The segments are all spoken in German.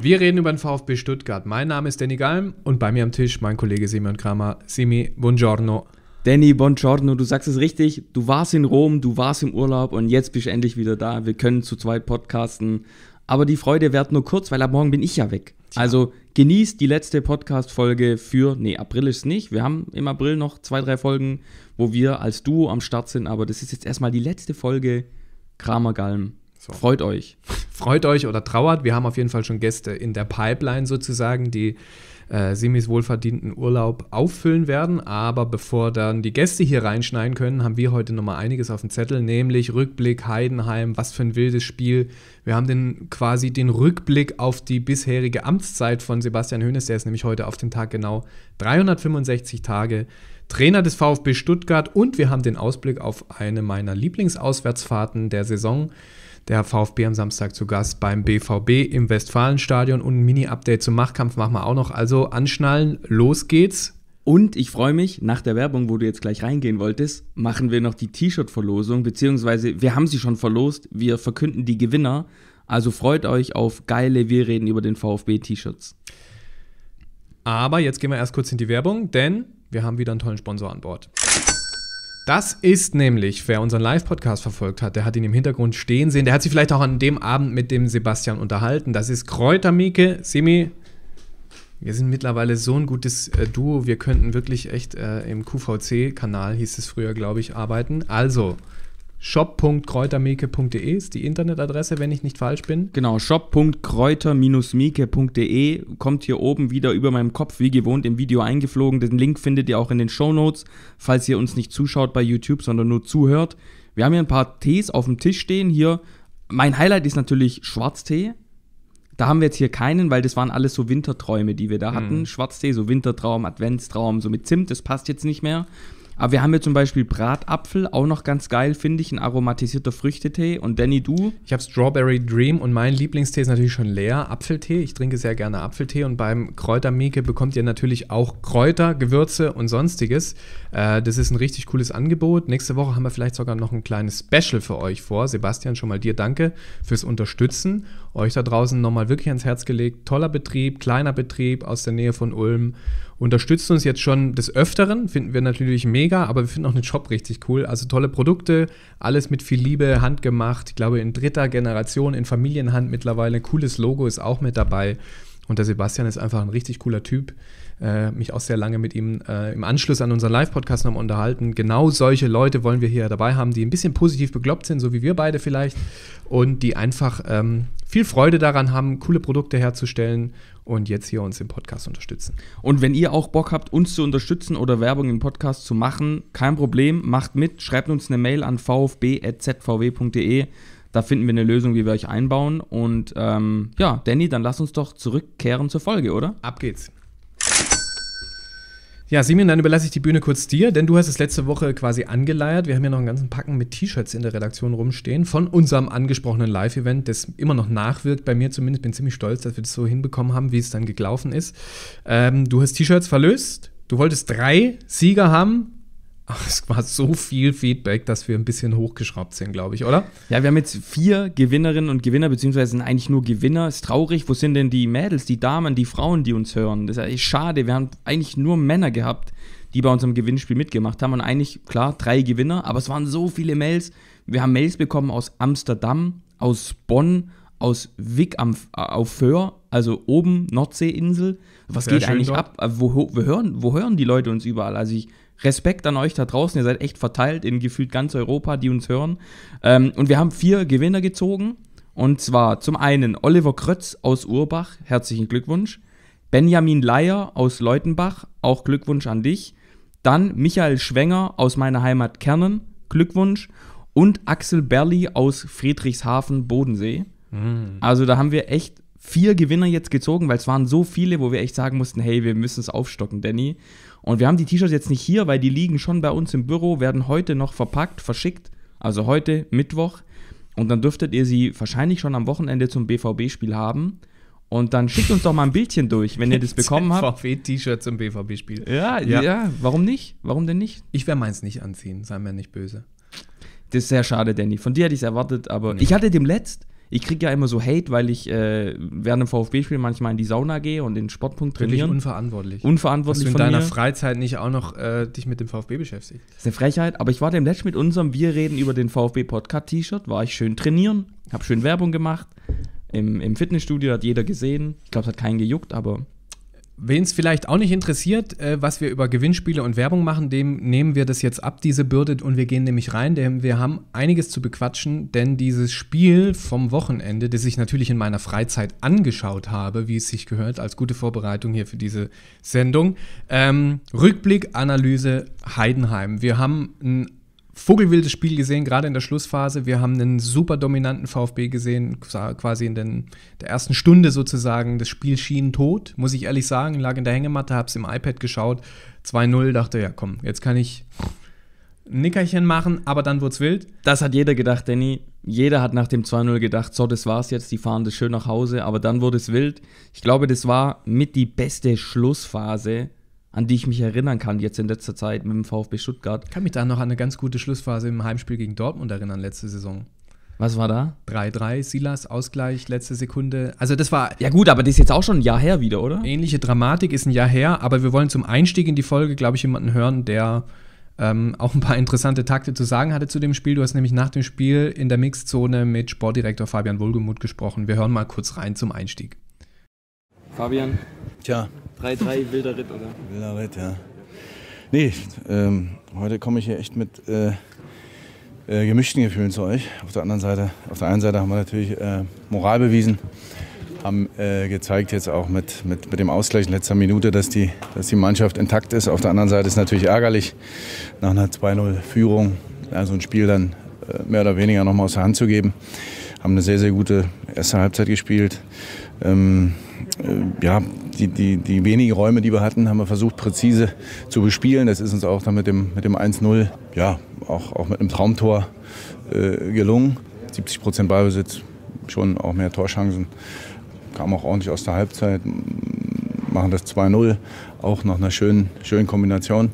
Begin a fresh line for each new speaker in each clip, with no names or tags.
Wir reden über den VfB Stuttgart. Mein Name ist Danny Galm und bei mir am Tisch mein Kollege Simon Kramer. Simi, buongiorno. Danny, buongiorno, du sagst es richtig. Du
warst in Rom, du warst im Urlaub und jetzt bist du endlich wieder da. Wir können zu zweit podcasten. Aber die Freude währt nur kurz, weil ab morgen bin ich ja weg. Tja. Also genießt die letzte Podcast-Folge für, nee, April ist nicht. Wir haben im April noch zwei, drei Folgen, wo wir als Duo am Start sind, aber
das ist jetzt erstmal die letzte Folge Kramergalm. So. Freut euch. Freut euch oder trauert. Wir haben auf jeden Fall schon Gäste in der Pipeline sozusagen, die äh, Simis wohlverdienten Urlaub auffüllen werden. Aber bevor dann die Gäste hier reinschneiden können, haben wir heute nochmal einiges auf dem Zettel, nämlich Rückblick Heidenheim, was für ein wildes Spiel. Wir haben den, quasi den Rückblick auf die bisherige Amtszeit von Sebastian Hoeneß, der ist nämlich heute auf den Tag genau 365 Tage Trainer des VfB Stuttgart und wir haben den Ausblick auf eine meiner Lieblingsauswärtsfahrten der Saison der VfB am Samstag zu Gast beim BVB im Westfalenstadion und ein Mini-Update zum Machtkampf machen wir auch noch. Also anschnallen, los geht's. Und ich freue mich, nach der Werbung, wo du jetzt gleich reingehen wolltest, machen wir noch die
T-Shirt-Verlosung, beziehungsweise wir haben sie schon verlost, wir verkünden die Gewinner. Also freut euch auf geile Wir reden über den VfB T-Shirts.
Aber jetzt gehen wir erst kurz in die Werbung, denn wir haben wieder einen tollen Sponsor an Bord. Das ist nämlich, wer unseren Live-Podcast verfolgt hat, der hat ihn im Hintergrund stehen sehen. Der hat sich vielleicht auch an dem Abend mit dem Sebastian unterhalten. Das ist Kräutermieke. Simi, wir sind mittlerweile so ein gutes äh, Duo. Wir könnten wirklich echt äh, im QVC-Kanal, hieß es früher, glaube ich, arbeiten. Also, shop.kräutermieke.de ist die Internetadresse, wenn ich nicht falsch bin. Genau,
shopkräuter miekede kommt hier oben wieder über meinem Kopf, wie gewohnt, im Video eingeflogen. Den Link findet ihr auch in den Show Notes, falls ihr uns nicht zuschaut bei YouTube, sondern nur zuhört. Wir haben hier ein paar Tees auf dem Tisch stehen. Hier, mein Highlight ist natürlich Schwarztee. Da haben wir jetzt hier keinen, weil das waren alles so Winterträume, die wir da hatten. Mhm. Schwarztee, so Wintertraum, Adventstraum, so mit Zimt, das passt jetzt nicht mehr. Aber wir haben hier zum Beispiel Bratapfel, auch noch ganz
geil, finde ich, ein aromatisierter Früchtetee. Und Danny, du? Ich habe Strawberry Dream und mein Lieblingstee ist natürlich schon leer, Apfeltee. Ich trinke sehr gerne Apfeltee und beim Kräutermieke bekommt ihr natürlich auch Kräuter, Gewürze und sonstiges. Äh, das ist ein richtig cooles Angebot. Nächste Woche haben wir vielleicht sogar noch ein kleines Special für euch vor. Sebastian, schon mal dir danke fürs Unterstützen. Euch da draußen nochmal wirklich ans Herz gelegt. Toller Betrieb, kleiner Betrieb aus der Nähe von Ulm unterstützt uns jetzt schon des Öfteren, finden wir natürlich mega, aber wir finden auch den Shop richtig cool. Also tolle Produkte, alles mit viel Liebe, handgemacht. Ich glaube, in dritter Generation, in Familienhand mittlerweile. Cooles Logo ist auch mit dabei. Und der Sebastian ist einfach ein richtig cooler Typ äh, mich auch sehr lange mit ihm äh, im Anschluss an unseren Live-Podcast nochmal unterhalten. Genau solche Leute wollen wir hier dabei haben, die ein bisschen positiv bekloppt sind, so wie wir beide vielleicht, und die einfach ähm, viel Freude daran haben, coole Produkte herzustellen und jetzt hier uns im Podcast unterstützen. Und wenn ihr auch
Bock habt, uns zu unterstützen oder Werbung im Podcast zu machen, kein Problem, macht mit, schreibt uns eine Mail an vfb.zvw.de. Da finden wir eine Lösung, wie wir euch einbauen. Und ähm,
ja, Danny, dann lass uns doch zurückkehren zur Folge, oder? Ab geht's. Ja, Simeon, dann überlasse ich die Bühne kurz dir, denn du hast es letzte Woche quasi angeleiert. Wir haben ja noch einen ganzen Packen mit T-Shirts in der Redaktion rumstehen von unserem angesprochenen Live-Event, das immer noch nachwirkt. Bei mir zumindest bin ziemlich stolz, dass wir das so hinbekommen haben, wie es dann gelaufen ist. Ähm, du hast T-Shirts verlöst. Du wolltest drei Sieger haben es war so viel Feedback, dass wir ein bisschen hochgeschraubt sind, glaube ich, oder? Ja, wir haben jetzt vier Gewinnerinnen und Gewinner, beziehungsweise sind eigentlich nur
Gewinner. Ist traurig. Wo sind denn die Mädels, die Damen, die Frauen, die uns hören? Das ist eigentlich schade. Wir haben eigentlich nur Männer gehabt, die bei unserem Gewinnspiel mitgemacht haben. Und eigentlich, klar, drei Gewinner, aber es waren so viele Mails. Wir haben Mails bekommen aus Amsterdam, aus Bonn, aus Wick am, äh, auf Föhr, also oben Nordseeinsel. Was Sehr geht eigentlich dort. ab? Wo, wo, hören, wo hören die Leute uns überall? Also ich Respekt an euch da draußen, ihr seid echt verteilt in gefühlt ganz Europa, die uns hören. Ähm, und wir haben vier Gewinner gezogen. Und zwar zum einen Oliver Krötz aus Urbach, herzlichen Glückwunsch. Benjamin Leier aus Leutenbach, auch Glückwunsch an dich. Dann Michael Schwenger aus meiner Heimat Kernen, Glückwunsch. Und Axel Berli aus Friedrichshafen, Bodensee. Mhm. Also da haben wir echt vier Gewinner jetzt gezogen, weil es waren so viele, wo wir echt sagen mussten, hey, wir müssen es aufstocken, Danny. Und wir haben die T-Shirts jetzt nicht hier, weil die liegen schon bei uns im Büro, werden heute noch verpackt, verschickt. Also heute, Mittwoch. Und dann dürftet ihr sie wahrscheinlich schon am Wochenende zum BVB-Spiel haben. Und dann schickt uns doch mal ein Bildchen durch, wenn ihr das bekommen habt.
VW-T-Shirt zum BVB-Spiel. Ja, ja, ja, warum nicht? Warum denn nicht? Ich werde meins nicht anziehen, sei mir nicht böse.
Das ist sehr schade, Danny. Von dir hätte ich es erwartet, aber nee. ich hatte dem letzt, ich kriege ja immer so Hate, weil ich äh, während dem VfB-Spiel manchmal in die Sauna gehe und den Sportpunkt trainiere. unverantwortlich. Unverantwortlich Dass du in deiner mir.
Freizeit nicht auch noch äh, dich mit dem VfB beschäftigst.
Das ist eine Frechheit, aber ich war dem letzten mit unserem Wir reden über den VfB-Podcast-T-Shirt, war ich schön trainieren, habe schön Werbung gemacht. Im, Im
Fitnessstudio hat jeder gesehen. Ich glaube, es hat keinen gejuckt, aber Wen es vielleicht auch nicht interessiert, äh, was wir über Gewinnspiele und Werbung machen, dem nehmen wir das jetzt ab, diese Bürde, und wir gehen nämlich rein, denn wir haben einiges zu bequatschen, denn dieses Spiel vom Wochenende, das ich natürlich in meiner Freizeit angeschaut habe, wie es sich gehört, als gute Vorbereitung hier für diese Sendung. Ähm, Rückblick, Analyse, Heidenheim. Wir haben ein vogelwildes Spiel gesehen, gerade in der Schlussphase. Wir haben einen super dominanten VfB gesehen, quasi in den, der ersten Stunde sozusagen. Das Spiel schien tot, muss ich ehrlich sagen. Lag in der Hängematte, hab's im iPad geschaut. 2-0, dachte, ja komm, jetzt kann ich ein Nickerchen machen, aber dann wird's
wild. Das hat jeder gedacht, Danny. Jeder hat nach dem 2-0 gedacht, so, das war's jetzt, die fahren das schön nach Hause, aber dann wurde es wild. Ich glaube, das war mit die beste Schlussphase an
die ich mich erinnern kann, jetzt in letzter Zeit mit dem VfB Stuttgart. Ich kann mich da noch an eine ganz gute Schlussphase im Heimspiel gegen Dortmund erinnern, letzte Saison. Was war da? 3-3, Silas, Ausgleich, letzte Sekunde. Also das war. Ja gut, aber das ist jetzt auch schon ein Jahr her wieder, oder? Ähnliche Dramatik ist ein Jahr her, aber wir wollen zum Einstieg in die Folge, glaube ich, jemanden hören, der ähm, auch ein paar interessante Takte zu sagen hatte zu dem Spiel. Du hast nämlich nach dem Spiel in der Mixzone mit Sportdirektor Fabian Wohlgemuth gesprochen. Wir hören mal kurz
rein zum Einstieg. Fabian. Tja, 3-3 Wilder Ritt, oder? Wilder Ritt, ja. Nee, ähm, heute komme ich hier echt mit äh, äh, gemischten Gefühlen zu euch. Auf der anderen Seite, auf der einen Seite haben wir natürlich äh, Moral bewiesen, haben äh, gezeigt jetzt auch mit, mit, mit dem Ausgleich in letzter Minute, dass die, dass die Mannschaft intakt ist. Auf der anderen Seite ist natürlich ärgerlich, nach einer 2-0-Führung also ein Spiel dann äh, mehr oder weniger nochmal aus der Hand zu geben. Haben eine sehr, sehr gute erste Halbzeit gespielt. Ähm, äh, ja, die, die, die wenigen Räume, die wir hatten, haben wir versucht präzise zu bespielen. Das ist uns auch dann mit dem, mit dem 1-0, ja, auch, auch mit einem Traumtor äh, gelungen. 70 Prozent Ballbesitz, schon auch mehr Torchancen. Kam auch ordentlich aus der Halbzeit, machen das 2-0, auch nach einer schönen, schönen Kombination.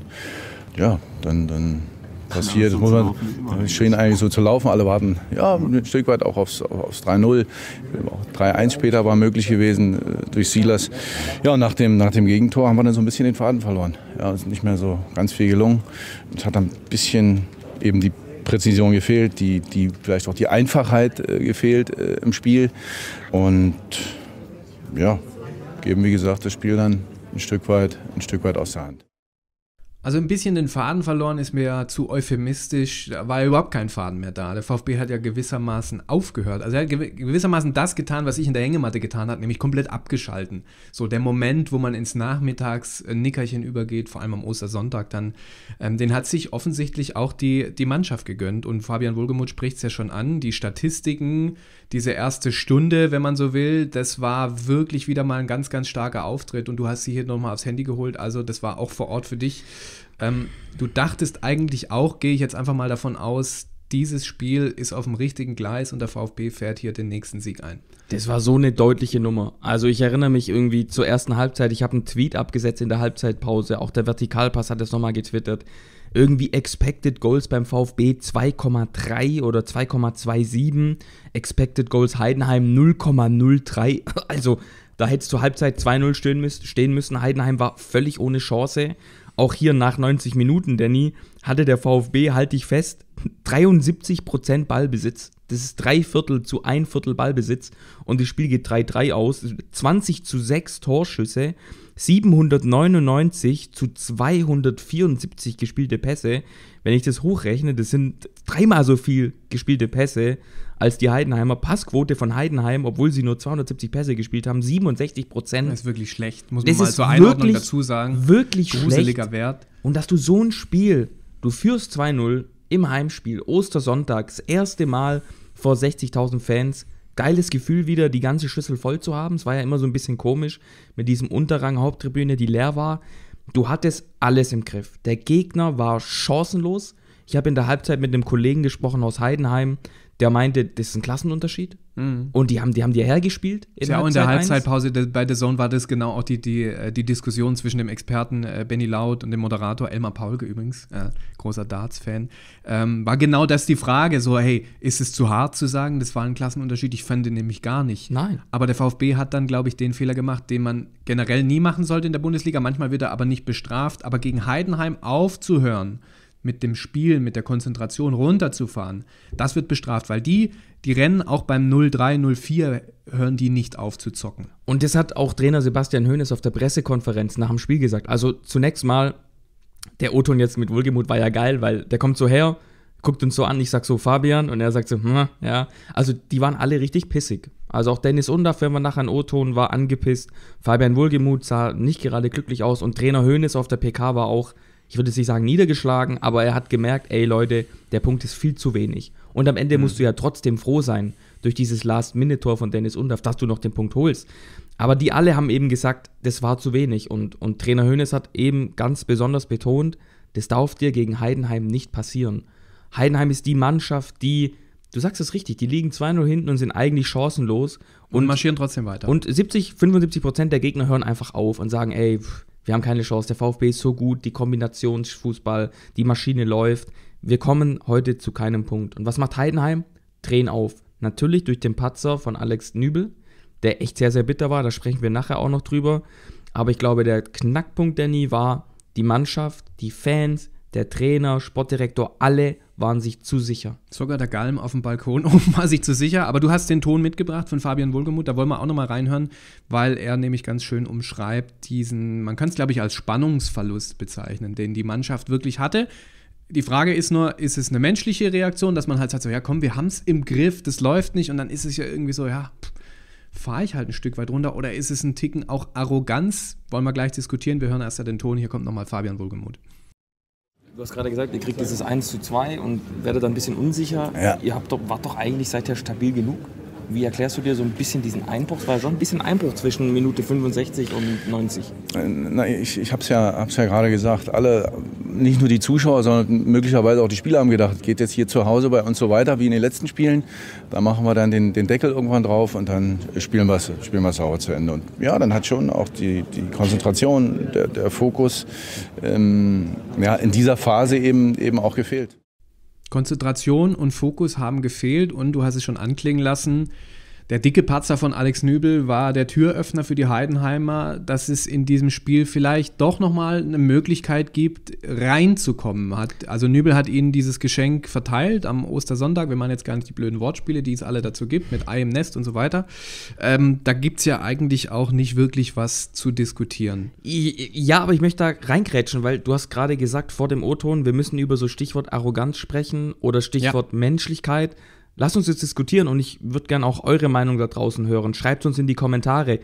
Ja, dann, dann passiert. Ja, das muss man, stehen eigentlich so zu laufen, alle warten ja, ein Stück weit auch aufs, aufs 3-0. 3-1 später war möglich gewesen äh, durch Silas. Ja, nach dem, nach dem Gegentor haben wir dann so ein bisschen den Faden verloren. Ja, ist nicht mehr so ganz viel gelungen. Es hat ein bisschen eben die Präzision gefehlt, die, die vielleicht auch die Einfachheit äh, gefehlt äh, im Spiel. Und ja, geben wie gesagt das Spiel dann ein Stück weit, ein Stück weit aus der Hand.
Also ein bisschen den Faden verloren ist mir ja zu euphemistisch, da war ja überhaupt kein Faden mehr da. Der VfB hat ja gewissermaßen aufgehört. Also er hat gewissermaßen das getan, was ich in der Hängematte getan habe, nämlich komplett abgeschalten. So der Moment, wo man ins Nachmittagsnickerchen äh, übergeht, vor allem am Ostersonntag dann, ähm, den hat sich offensichtlich auch die, die Mannschaft gegönnt. Und Fabian Wohlgemuth spricht es ja schon an, die Statistiken diese erste Stunde, wenn man so will, das war wirklich wieder mal ein ganz, ganz starker Auftritt und du hast sie hier nochmal aufs Handy geholt. Also das war auch vor Ort für dich. Ähm, du dachtest eigentlich auch, gehe ich jetzt einfach mal davon aus, dieses Spiel ist auf dem richtigen Gleis und der VfB fährt hier den nächsten Sieg ein. Das war so
eine deutliche Nummer. Also ich erinnere mich irgendwie zur ersten Halbzeit, ich habe einen Tweet abgesetzt in der Halbzeitpause, auch der Vertikalpass hat das nochmal getwittert. Irgendwie Expected Goals beim VfB 2,3 oder 2,27. Expected Goals Heidenheim 0,03. Also da hättest du Halbzeit 2-0 stehen müssen. Heidenheim war völlig ohne Chance. Auch hier nach 90 Minuten, Danny, hatte der VfB, halte ich fest, 73% Ballbesitz. Das ist drei Viertel zu ein Viertel Ballbesitz und das Spiel geht 3-3 aus. 20 zu 6 Torschüsse. 799 zu 274 gespielte Pässe. Wenn ich das hochrechne, das sind dreimal so viel gespielte Pässe als die Heidenheimer. Passquote von Heidenheim, obwohl sie nur 270 Pässe gespielt haben, 67 Prozent. Das ist wirklich schlecht, muss man das mal zur Einordnung wirklich, dazu
sagen. Wirklich Gruseliger schlecht.
Wert. Und dass du so ein Spiel, du führst 2-0 im Heimspiel, Ostersonntags, erste Mal vor 60.000 Fans, geiles Gefühl wieder, die ganze Schüssel voll zu haben. Es war ja immer so ein bisschen komisch mit diesem Unterrang Haupttribüne, die leer war. Du hattest alles im Griff. Der Gegner war chancenlos. Ich habe in der Halbzeit mit einem Kollegen gesprochen aus Heidenheim, der meinte, das ist ein Klassenunterschied. Mhm. Und die haben die haben die hergespielt. In ja, auch in der Halbzeitpause
de, bei The Zone war das genau auch die, die, äh, die Diskussion zwischen dem Experten äh, Benny Laut und dem Moderator Elmar Paulke übrigens, äh, großer Darts-Fan, ähm, war genau das die Frage, so hey, ist es zu hart zu sagen, das war ein Klassenunterschied? Ich fand den nämlich gar nicht. Nein. Aber der VfB hat dann, glaube ich, den Fehler gemacht, den man generell nie machen sollte in der Bundesliga. Manchmal wird er aber nicht bestraft. Aber gegen Heidenheim aufzuhören – mit dem Spiel, mit der Konzentration runterzufahren, das wird bestraft, weil die, die rennen auch beim 0-3, 0-4, hören die nicht
auf zu zocken. Und das hat auch Trainer Sebastian Hoeneß auf der Pressekonferenz nach dem Spiel gesagt. Also zunächst mal, der Oton jetzt mit Wohlgemut war ja geil, weil der kommt so her, guckt uns so an, ich sag so Fabian und er sagt so, hm, ja. Also die waren alle richtig pissig. Also auch Dennis Undaff, wenn man nachher an O-Ton war, angepisst. Fabian Wohlgemuth sah nicht gerade glücklich aus und Trainer Hoeneß auf der PK war auch ich würde jetzt nicht sagen niedergeschlagen, aber er hat gemerkt, ey Leute, der Punkt ist viel zu wenig. Und am Ende mhm. musst du ja trotzdem froh sein durch dieses Last-Minute-Tor von Dennis Undorf, dass du noch den Punkt holst. Aber die alle haben eben gesagt, das war zu wenig. Und, und Trainer Hoeneß hat eben ganz besonders betont, das darf dir gegen Heidenheim nicht passieren. Heidenheim ist die Mannschaft, die, du sagst es richtig, die liegen 2-0 hinten und sind eigentlich chancenlos. Und, und, marschieren trotzdem weiter. Und 70, 75 Prozent der Gegner hören einfach auf und sagen, ey, pff, wir haben keine Chance. Der VfB ist so gut, die Kombinationsfußball, die Maschine läuft. Wir kommen heute zu keinem Punkt. Und was macht Heidenheim? Drehen auf. Natürlich durch den Patzer von Alex Nübel, der echt sehr, sehr bitter war. Da sprechen wir nachher auch noch drüber. Aber ich glaube, der Knackpunkt, Danny, war die Mannschaft, die Fans, der Trainer, Sportdirektor, alle waren sich zu sicher.
Sogar der Galm auf dem Balkon oben war sich zu sicher. Aber du hast den Ton mitgebracht von Fabian Wohlgemuth. Da wollen wir auch nochmal reinhören, weil er nämlich ganz schön umschreibt diesen, man kann es glaube ich als Spannungsverlust bezeichnen, den die Mannschaft wirklich hatte. Die Frage ist nur, ist es eine menschliche Reaktion, dass man halt sagt so, ja komm, wir haben es im Griff, das läuft nicht. Und dann ist es ja irgendwie so, ja, fahre ich halt ein Stück weit runter oder ist es ein Ticken auch Arroganz? Wollen wir gleich diskutieren. Wir hören erst ja den Ton. Hier kommt nochmal Fabian Wohlgemuth.
Du hast gerade gesagt, ihr kriegt dieses 1 zu 2 und werdet dann ein bisschen unsicher. Ja. Ihr habt doch, wart doch eigentlich seither stabil genug. Wie erklärst du dir so ein bisschen diesen Einbruch? Es war ja schon ein bisschen Einbruch zwischen Minute 65 und 90.
Äh, na, ich, ich habe es ja, hab's ja gerade gesagt. Alle, nicht nur die Zuschauer, sondern möglicherweise auch die Spieler haben gedacht, geht jetzt hier zu Hause bei uns so weiter wie in den letzten Spielen. Da machen wir dann den, den Deckel irgendwann drauf und dann spielen wir es spielen wir's sauber zu Ende. Und ja, dann hat schon auch die, die Konzentration, der, der Fokus ähm, ja, in dieser Phase eben, eben auch gefehlt.
Konzentration und Fokus haben gefehlt und du hast es schon anklingen lassen, der dicke Patzer von Alex Nübel war der Türöffner für die Heidenheimer, dass es in diesem Spiel vielleicht doch nochmal eine Möglichkeit gibt, reinzukommen. Hat, also Nübel hat ihnen dieses Geschenk verteilt am Ostersonntag. Wir machen jetzt gar nicht die blöden Wortspiele, die es alle dazu gibt, mit Ei im Nest und so weiter. Ähm, da gibt es ja eigentlich auch nicht wirklich was zu diskutieren. Ja, aber ich möchte da reingrätschen,
weil du hast gerade gesagt vor dem O-Ton, wir müssen über so Stichwort Arroganz sprechen oder Stichwort ja. Menschlichkeit. Lasst uns jetzt diskutieren und ich würde gerne auch eure Meinung da draußen hören. Schreibt uns in die Kommentare.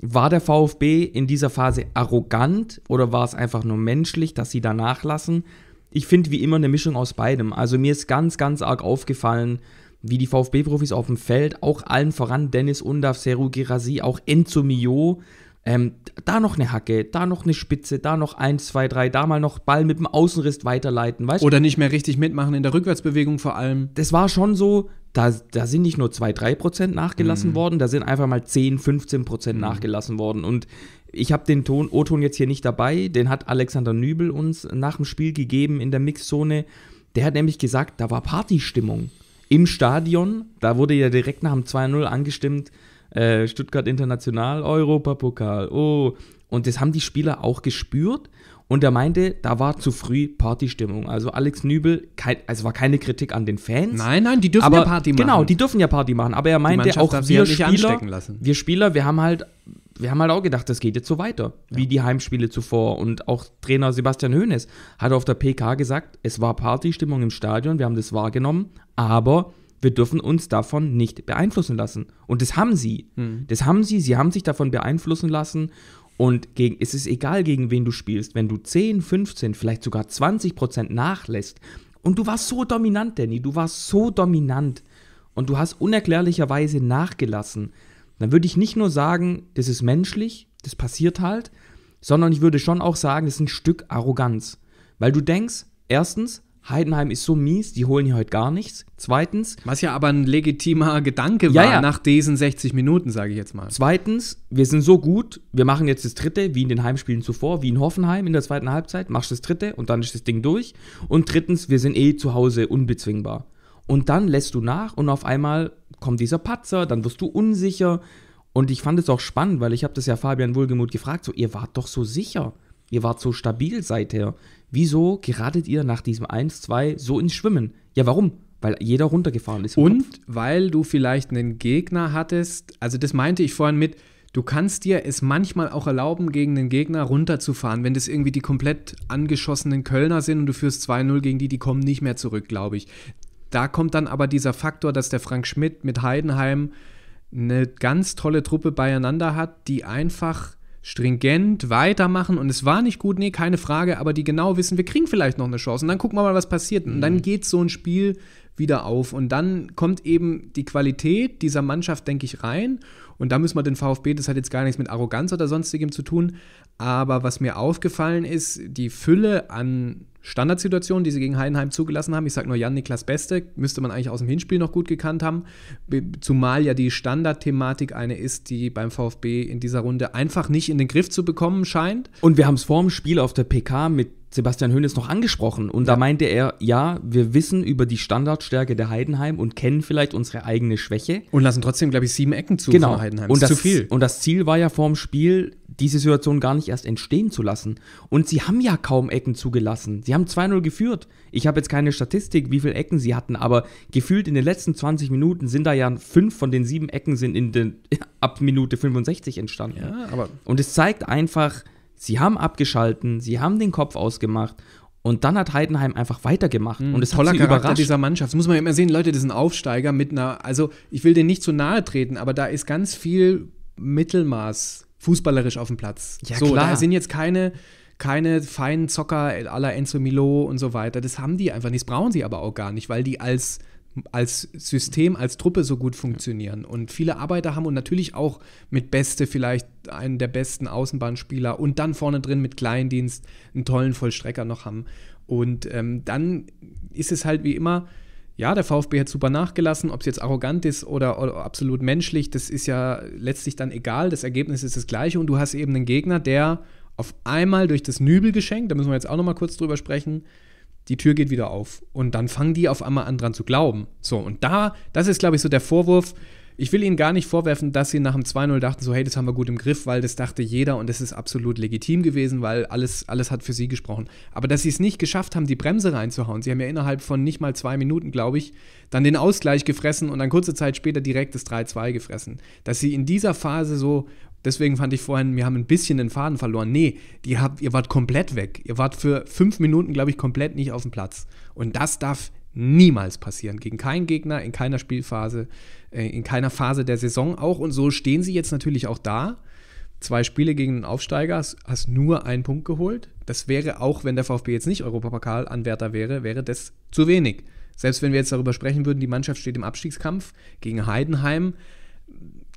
War der VfB in dieser Phase arrogant oder war es einfach nur menschlich, dass sie da nachlassen? Ich finde wie immer eine Mischung aus beidem. Also mir ist ganz, ganz arg aufgefallen, wie die VfB-Profis auf dem Feld, auch allen voran Dennis Undav, Seru Girasi, auch Enzo Mio, ähm, da noch eine Hacke, da noch eine Spitze, da noch 1, 2, 3, da mal noch Ball mit dem Außenriss weiterleiten, weißt Oder nicht mehr richtig mitmachen in der Rückwärtsbewegung vor allem. Das war schon so, da, da sind nicht nur 2, 3 Prozent nachgelassen mhm. worden, da sind einfach mal 10, 15 Prozent mhm. nachgelassen worden. Und ich habe den Ton, O-Ton jetzt hier nicht dabei, den hat Alexander Nübel uns nach dem Spiel gegeben in der Mixzone. Der hat nämlich gesagt, da war Partystimmung im Stadion. Da wurde ja direkt nach dem 2-0 angestimmt, äh, Stuttgart International, Europapokal, oh. Und das haben die Spieler auch gespürt. Und er meinte, da war zu früh Partystimmung. Also Alex Nübel, kein, also war keine Kritik an den Fans. Nein, nein, die dürfen aber, ja Party machen. Genau, die dürfen ja Party machen. Aber er meinte auch wir halt Spieler, wir Spieler, wir haben halt, wir haben halt auch gedacht, das geht jetzt so weiter, ja. wie die Heimspiele zuvor. Und auch Trainer Sebastian Hoeneß hat auf der PK gesagt, es war Partystimmung im Stadion, wir haben das wahrgenommen, aber wir dürfen uns davon nicht beeinflussen lassen. Und das haben sie. Mhm. Das haben sie, sie haben sich davon beeinflussen lassen. Und gegen, es ist egal, gegen wen du spielst, wenn du 10, 15, vielleicht sogar 20 Prozent nachlässt. Und du warst so dominant, Danny, du warst so dominant. Und du hast unerklärlicherweise nachgelassen. Dann würde ich nicht nur sagen, das ist menschlich, das passiert halt, sondern ich würde schon auch sagen, das ist ein Stück Arroganz. Weil du denkst, erstens, Heidenheim ist so mies, die holen hier heute gar nichts. Zweitens. Was ja aber ein legitimer Gedanke war ja, nach diesen 60 Minuten, sage ich jetzt mal. Zweitens, wir sind so gut, wir machen jetzt das dritte, wie in den Heimspielen zuvor, wie in Hoffenheim in der zweiten Halbzeit, machst das dritte und dann ist das Ding durch. Und drittens, wir sind eh zu Hause unbezwingbar. Und dann lässt du nach und auf einmal kommt dieser Patzer, dann wirst du unsicher. Und ich fand es auch spannend, weil ich habe das ja Fabian Wohlgemuth gefragt, so, ihr wart doch so sicher. Ihr wart so stabil seither wieso geratet ihr nach diesem 1-2 so ins Schwimmen? Ja, warum? Weil jeder
runtergefahren ist. Und Kopf. weil du vielleicht einen Gegner hattest, also das meinte ich vorhin mit, du kannst dir es manchmal auch erlauben, gegen den Gegner runterzufahren, wenn das irgendwie die komplett angeschossenen Kölner sind und du führst 2-0 gegen die, die kommen nicht mehr zurück, glaube ich. Da kommt dann aber dieser Faktor, dass der Frank Schmidt mit Heidenheim eine ganz tolle Truppe beieinander hat, die einfach stringent weitermachen und es war nicht gut, nee, keine Frage, aber die genau wissen, wir kriegen vielleicht noch eine Chance und dann gucken wir mal, was passiert. Und dann mhm. geht so ein Spiel wieder auf und dann kommt eben die Qualität dieser Mannschaft, denke ich, rein. Und da müssen wir den VfB, das hat jetzt gar nichts mit Arroganz oder sonstigem zu tun, aber was mir aufgefallen ist, die Fülle an Standardsituationen, die sie gegen Heidenheim zugelassen haben. Ich sage nur Jan-Niklas Beste, müsste man eigentlich aus dem Hinspiel noch gut gekannt haben. Zumal ja die Standardthematik eine ist, die beim VfB in dieser Runde einfach nicht in den Griff zu bekommen scheint.
Und wir haben es vor dem Spiel auf der PK mit Sebastian Höhnes noch angesprochen und ja. da meinte er, ja, wir wissen über die Standardstärke der Heidenheim und kennen vielleicht unsere eigene Schwäche. Und lassen trotzdem, glaube ich, sieben Ecken zu genau. von Heidenheim. Und das, das, zu viel. Und das Ziel war ja vorm Spiel, diese Situation gar nicht erst entstehen zu lassen. Und sie haben ja kaum Ecken zugelassen. Sie haben 2-0 geführt. Ich habe jetzt keine Statistik, wie viele Ecken sie hatten, aber gefühlt in den letzten 20 Minuten sind da ja fünf von den sieben Ecken sind in den, ab Minute 65 entstanden. Ja, aber und es zeigt einfach, Sie haben abgeschalten, sie haben den Kopf ausgemacht und dann hat Heidenheim einfach weitergemacht. Mhm. Und es Toller hat sie Charakter überrascht. dieser
Mannschaft. Das muss man ja immer sehen, Leute, das ist ein Aufsteiger mit einer, also ich will denen nicht zu nahe treten, aber da ist ganz viel Mittelmaß fußballerisch auf dem Platz. Ja, so, klar. da sind jetzt keine, keine feinen Zocker aller Enzo Milo und so weiter. Das haben die einfach nicht. Das brauchen sie aber auch gar nicht, weil die als als System, als Truppe so gut funktionieren. Und viele Arbeiter haben und natürlich auch mit Beste vielleicht einen der besten Außenbahnspieler und dann vorne drin mit Kleindienst einen tollen Vollstrecker noch haben. Und ähm, dann ist es halt wie immer, ja, der VfB hat super nachgelassen, ob es jetzt arrogant ist oder, oder, absolut menschlich, das ist ja letztlich dann egal, das Ergebnis ist das gleiche und du hast eben einen Gegner, der auf einmal durch das Nübelgeschenk, da müssen wir jetzt auch nochmal kurz drüber sprechen, die Tür geht wieder auf. Und dann fangen die auf einmal an, dran zu glauben. So, und da, das ist, glaube ich, so der Vorwurf. Ich will Ihnen gar nicht vorwerfen, dass Sie nach dem 2-0 dachten, so, hey, das haben wir gut im Griff, weil das dachte jeder und das ist absolut legitim gewesen, weil alles, alles hat für Sie gesprochen. Aber dass Sie es nicht geschafft haben, die Bremse reinzuhauen, Sie haben ja innerhalb von nicht mal zwei Minuten, glaube ich, dann den Ausgleich gefressen und dann kurze Zeit später direkt das 3-2 gefressen. Dass Sie in dieser Phase so Deswegen fand ich vorhin, wir haben ein bisschen den Faden verloren. Nee, die habt, ihr wart komplett weg. Ihr wart für fünf Minuten, glaube ich, komplett nicht auf dem Platz. Und das darf niemals passieren. Gegen keinen Gegner, in keiner Spielphase, äh, in keiner Phase der Saison auch. Und so stehen sie jetzt natürlich auch da. Zwei Spiele gegen den Aufsteiger, hast nur einen Punkt geholt. Das wäre auch, wenn der VfB jetzt nicht Europapokal-Anwärter wäre, wäre das zu wenig. Selbst wenn wir jetzt darüber sprechen würden, die Mannschaft steht im Abstiegskampf gegen Heidenheim,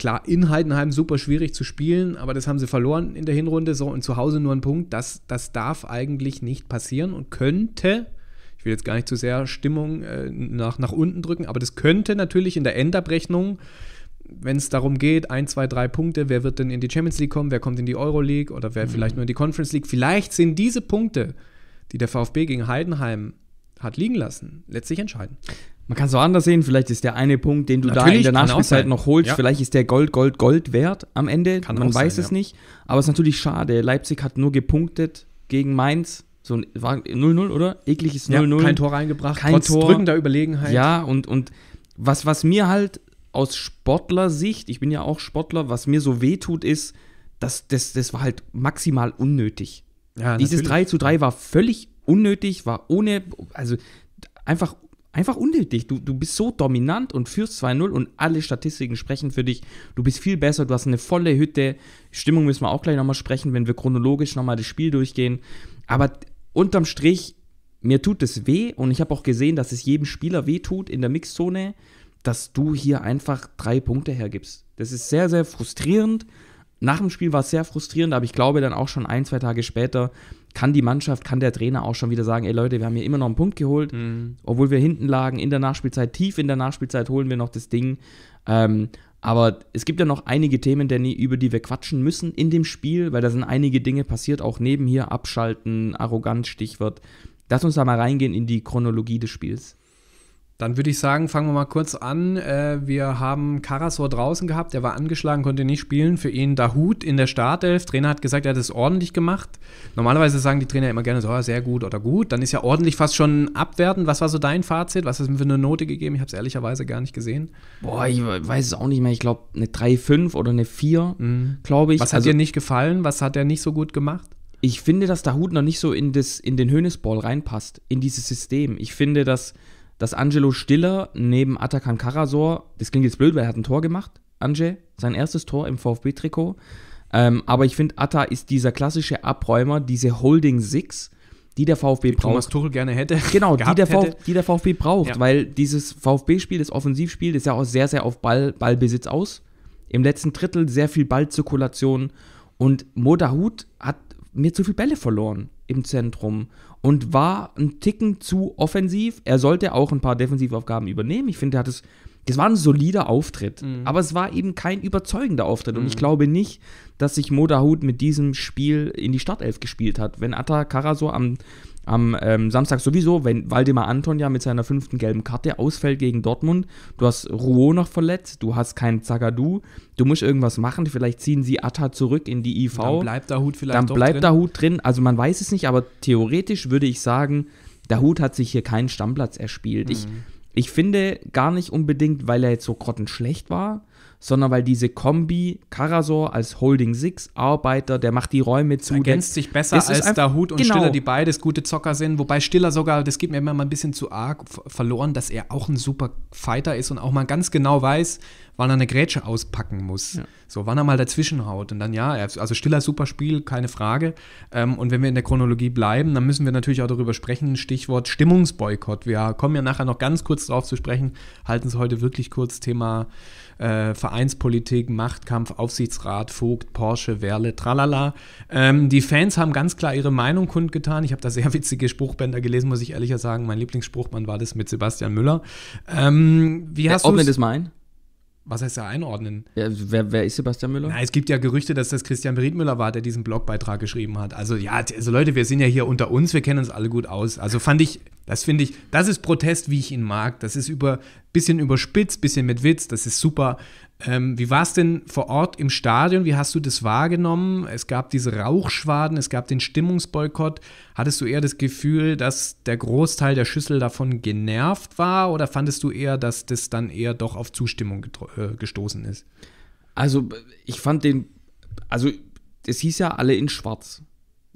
Klar, in Heidenheim super schwierig zu spielen, aber das haben sie verloren in der Hinrunde. So, und zu Hause nur ein Punkt. Das, das darf eigentlich nicht passieren und könnte, ich will jetzt gar nicht zu sehr Stimmung äh, nach, nach unten drücken, aber das könnte natürlich in der Endabrechnung wenn es darum geht, ein, zwei, drei Punkte, wer wird denn in die Champions League kommen, wer kommt in die Euroleague oder wer mhm. vielleicht nur in die Conference League, vielleicht sind diese Punkte, die der VfB gegen Heidenheim hat liegen lassen, letztlich entscheiden. Man kann es auch anders
sehen. Vielleicht ist der
eine Punkt, den du Natürlich, da in der Nachspielzeit noch holst, ja. vielleicht
ist der Gold, Gold, Gold wert am Ende. Kann Man weiß sein, es ja. nicht. Aber es ist natürlich schade. Leipzig hat nur gepunktet gegen Mainz. So ein 0-0, oder? Ekliges 0-0. Ja, kein Tor reingebracht, kein trotz Tor. drückender Überlegenheit. Ja, und, und was, was mir halt aus Sportlersicht, ich bin ja auch Sportler, was mir so wehtut, ist, dass das, das war halt maximal unnötig. Ja, Dieses 3 zu 3 war völlig unnötig, war ohne, also einfach unnötig. Einfach unnötig. Du, du bist so dominant und führst 2-0 und alle Statistiken sprechen für dich. Du bist viel besser, du hast eine volle Hütte. Stimmung müssen wir auch gleich nochmal sprechen, wenn wir chronologisch nochmal das Spiel durchgehen. Aber unterm Strich, mir tut es weh und ich habe auch gesehen, dass es jedem Spieler weh tut in der Mixzone, dass du hier einfach drei Punkte hergibst. Das ist sehr, sehr frustrierend nach dem Spiel war es sehr frustrierend, aber ich glaube dann auch schon ein, zwei Tage später kann die Mannschaft, kann der Trainer auch schon wieder sagen, ey Leute, wir haben hier immer noch einen Punkt geholt, mhm. obwohl wir hinten lagen, in der Nachspielzeit, tief in der Nachspielzeit holen wir noch das Ding. Ähm, aber es gibt ja noch einige Themen, Danny, über die wir quatschen müssen in dem Spiel, weil da sind einige Dinge passiert, auch neben hier Abschalten, Arroganz,
Stichwort. Lass uns da mal reingehen in die Chronologie des Spiels. Dann würde ich sagen, fangen wir mal kurz an. Äh, wir haben Karasor draußen gehabt, der war angeschlagen, konnte nicht spielen. Für ihn Dahut in der Startelf. Trainer hat gesagt, er hat es ordentlich gemacht. Normalerweise sagen die Trainer immer gerne so, oh, sehr gut oder gut. Dann ist ja ordentlich fast schon abwertend. Was war so dein Fazit? Was hast du für eine Note gegeben? Ich habe es ehrlicherweise gar nicht gesehen. Boah, ich weiß
es auch nicht mehr. Ich glaube, eine 3,5 oder eine 4, mhm. glaube ich. Was hat also, dir nicht gefallen? Was hat er nicht so gut gemacht? Ich finde, dass Dahut noch nicht so in, das, in den Hönesball reinpasst, in dieses System. Ich finde, dass dass Angelo Stiller neben Atakan Karasor, das klingt jetzt blöd, weil er hat ein Tor gemacht, Ange, sein erstes Tor im VfB-Trikot. Ähm, aber ich finde, Atta ist dieser klassische Abräumer, diese Holding Six, die der VfB die braucht. Thomas Tuchel gerne hätte. Genau, die der, hätte. die der, VfB braucht, ja. weil dieses VfB-Spiel, das Offensivspiel, ist ja auch sehr, sehr auf Ball, Ballbesitz aus. Im letzten Drittel sehr viel Ballzirkulation und Modahut hat mir zu viele Bälle verloren im Zentrum und war ein Ticken zu offensiv. Er sollte auch ein paar Defensivaufgaben übernehmen. Ich finde, er hat es. Das war ein solider Auftritt, mhm. aber es war eben kein überzeugender Auftritt. Mhm. Und ich mhm. glaube nicht, dass sich Modahut mit diesem Spiel in die Startelf gespielt hat. Wenn Atta Karasor am am ähm, Samstag sowieso, wenn Waldemar Anton ja mit seiner fünften gelben Karte ausfällt gegen Dortmund. Du hast Rouault noch verletzt, du hast keinen Zagadou, du musst irgendwas machen. Vielleicht ziehen sie Atta zurück in die IV. Dann bleibt der Hut vielleicht Dann bleibt der Hut drin. Also man weiß es nicht, aber theoretisch würde ich sagen, der Hut hat sich hier keinen Stammplatz erspielt. Mhm. Ich, ich finde gar nicht unbedingt, weil er jetzt so grottenschlecht war, sondern weil diese Kombi Karasor
als Holding Six Arbeiter, der macht die Räume zu. Ergänzt sich besser als einfach, Dahut und genau. Stiller, die beides gute Zocker sind. Wobei Stiller sogar, das geht mir immer mal ein bisschen zu arg verloren, dass er auch ein super Fighter ist und auch mal ganz genau weiß, wann er eine Grätsche auspacken muss. Ja. So, wann er mal dazwischen haut. Und dann ja, also Stiller super Spiel, keine Frage. Ähm, und wenn wir in der Chronologie bleiben, dann müssen wir natürlich auch darüber sprechen. Stichwort Stimmungsboykott. Wir kommen ja nachher noch ganz kurz drauf zu sprechen, halten es heute wirklich kurz. Thema äh, Vereinspolitik, Machtkampf, Aufsichtsrat, Vogt, Porsche, Werle, tralala. Ähm, die Fans haben ganz klar ihre Meinung kundgetan. Ich habe da sehr witzige Spruchbänder gelesen, muss ich ehrlicher sagen. Mein Lieblingsspruchband war das mit Sebastian Müller. Ähm, wie hast du? Ordne das mal ein was heißt er einordnen? Ja, wer, wer, ist Sebastian Müller? Na, es gibt ja Gerüchte, dass das Christian Briedmüller war, der diesen Blogbeitrag geschrieben hat. Also ja, also Leute, wir sind ja hier unter uns, wir kennen uns alle gut aus. Also fand ich, das finde ich, das ist Protest, wie ich ihn mag. Das ist über bisschen überspitzt, bisschen mit Witz, das ist super. Ähm, wie war es denn vor Ort im Stadion? Wie hast du das wahrgenommen? Es gab diese Rauchschwaden, es gab den Stimmungsboykott. Hattest du eher das Gefühl, dass der Großteil der Schüssel davon genervt war oder fandest du eher, dass das dann eher doch auf Zustimmung äh, gestoßen ist? Also, ich fand den,
also es hieß ja alle in Schwarz.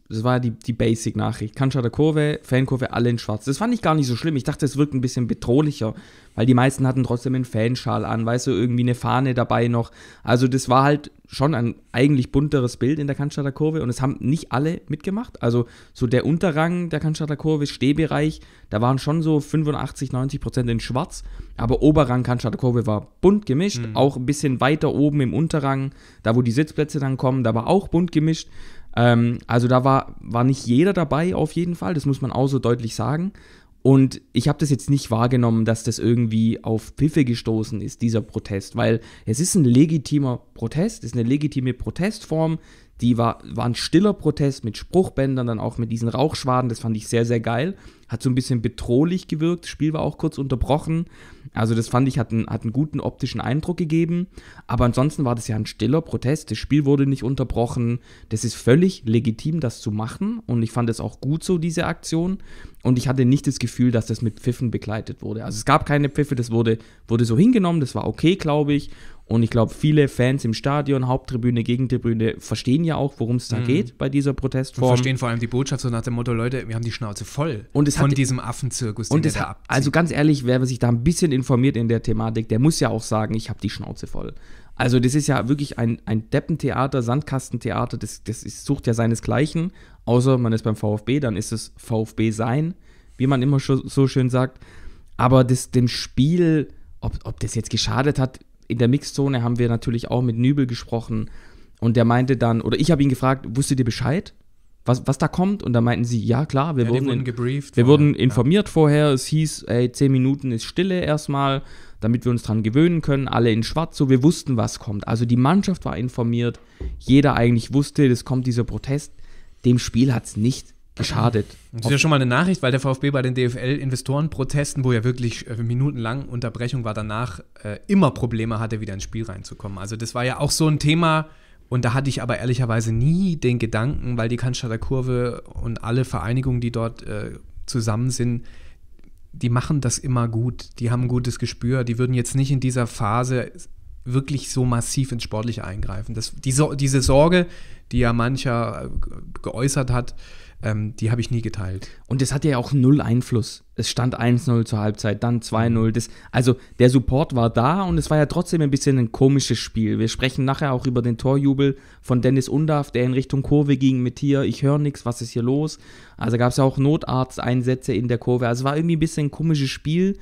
Das war die, die Basic-Nachricht. Kanschada Kurve, Fankurve, alle in schwarz. Das fand ich gar nicht so schlimm. Ich dachte, es wirkt ein bisschen bedrohlicher, weil die meisten hatten trotzdem einen Fanschal an, weißt du, irgendwie eine Fahne dabei noch. Also das war halt schon ein eigentlich bunteres Bild in der Kanschada Kurve und es haben nicht alle mitgemacht. Also so der Unterrang der Kanschada Kurve, Stehbereich, da waren schon so 85, 90 Prozent in schwarz, aber Oberrang Kanschada Kurve war bunt gemischt, mhm. auch ein bisschen weiter oben im Unterrang, da wo die Sitzplätze dann kommen, da war auch bunt gemischt. Ähm, also da war, war nicht jeder dabei auf jeden Fall, das muss man auch so deutlich sagen. Und ich habe das jetzt nicht wahrgenommen, dass das irgendwie auf Piffe gestoßen ist, dieser Protest, weil es ist ein legitimer Protest, es ist eine legitime Protestform, die war, war ein stiller Protest mit Spruchbändern, dann auch mit diesen Rauchschwaden, das fand ich sehr, sehr geil, hat so ein bisschen bedrohlich gewirkt, das Spiel war auch kurz unterbrochen, also das fand ich, hat einen, hat einen guten optischen Eindruck gegeben. Aber ansonsten war das ja ein stiller Protest. Das Spiel wurde nicht unterbrochen. Das ist völlig legitim, das zu machen. Und ich fand es auch gut so, diese Aktion. Und ich hatte nicht das Gefühl, dass das mit Pfiffen begleitet wurde. Also es gab keine Pfiffe, das wurde, wurde so hingenommen. Das war okay, glaube ich. Und ich glaube, viele Fans im Stadion, Haupttribüne, Gegentribüne verstehen ja auch, worum es da mhm. geht bei dieser Protestform. Und verstehen
vor allem die Botschaft so nach dem Motto, Leute, wir haben die Schnauze voll und es von hat, diesem Affenzirkus, und den es hat,
Also ganz ehrlich, wer sich da ein bisschen informiert in der Thematik, der muss ja auch sagen, ich habe die Schnauze voll. Also das ist ja wirklich ein, ein Deppentheater, Sandkastentheater, das, das ist, sucht ja seinesgleichen, außer man ist beim VfB, dann ist es VfB sein, wie man immer so schön sagt. Aber das, dem Spiel ob, ob das jetzt geschadet hat, in der Mixzone haben wir natürlich auch mit Nübel gesprochen und der meinte dann, oder ich habe ihn gefragt, wusstet ihr Bescheid? Was, was da kommt? Und da meinten sie, ja klar, wir, ja, wurden, in, gebrieft, wir wurden informiert vorher. Es hieß, ey, 10 Minuten ist Stille erstmal, damit wir uns dran gewöhnen können. Alle in Schwarz, so wir wussten, was kommt. Also die Mannschaft war informiert, jeder eigentlich wusste, es kommt dieser Protest. Dem Spiel hat es nicht geschadet. Das ist ja schon
mal eine Nachricht, weil der VfB bei den DFL-Investorenprotesten, wo ja wirklich äh, minutenlang Unterbrechung war, danach äh, immer Probleme hatte, wieder ins Spiel reinzukommen. Also das war ja auch so ein Thema, und da hatte ich aber ehrlicherweise nie den Gedanken, weil die Cannstatter Kurve und alle Vereinigungen, die dort äh, zusammen sind, die machen das immer gut, die haben ein gutes Gespür, die würden jetzt nicht in dieser Phase wirklich so massiv ins Sportliche eingreifen. Das, die diese Sorge, die ja mancher äh, geäußert hat, ähm, die habe ich nie geteilt. Und das hatte ja auch null
Einfluss. Es stand 1-0 zur
Halbzeit, dann 2-0. Also
der Support war da und es war ja trotzdem ein bisschen ein komisches Spiel. Wir sprechen nachher auch über den Torjubel von Dennis Undaff, der in Richtung Kurve ging mit hier, ich höre nichts, was ist hier los? Also gab es ja auch Notarzteinsätze in der Kurve. Also es war irgendwie ein bisschen ein komisches Spiel.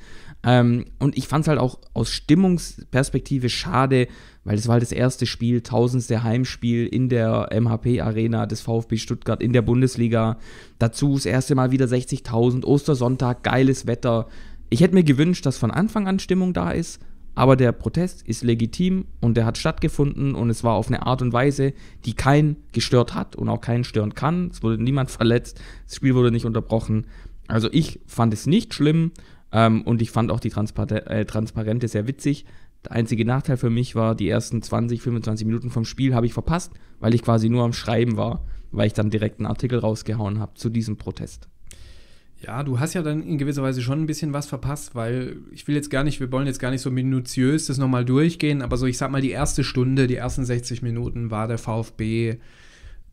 Ähm, und ich fand es halt auch aus Stimmungsperspektive schade, weil es war halt das erste Spiel, tausendste Heimspiel in der MHP-Arena des VfB Stuttgart in der Bundesliga. Dazu das erste Mal wieder 60.000, Ostersonntag, geiles Wetter. Ich hätte mir gewünscht, dass von Anfang an Stimmung da ist, aber der Protest ist legitim und der hat stattgefunden und es war auf eine Art und Weise, die keinen gestört hat und auch keinen stören kann. Es wurde niemand verletzt, das Spiel wurde nicht unterbrochen. Also ich fand es nicht schlimm ähm, und ich fand auch die Transpar äh, Transparente sehr witzig. Der einzige Nachteil für mich war, die ersten 20, 25 Minuten vom Spiel habe ich verpasst, weil ich quasi nur am Schreiben war, weil ich dann direkt einen Artikel rausgehauen habe zu diesem Protest.
Ja, du hast ja dann in gewisser Weise schon ein bisschen was verpasst, weil ich will jetzt gar nicht, wir wollen jetzt gar nicht so minutiös das nochmal durchgehen, aber so, ich sag mal, die erste Stunde, die ersten 60 Minuten war der VfB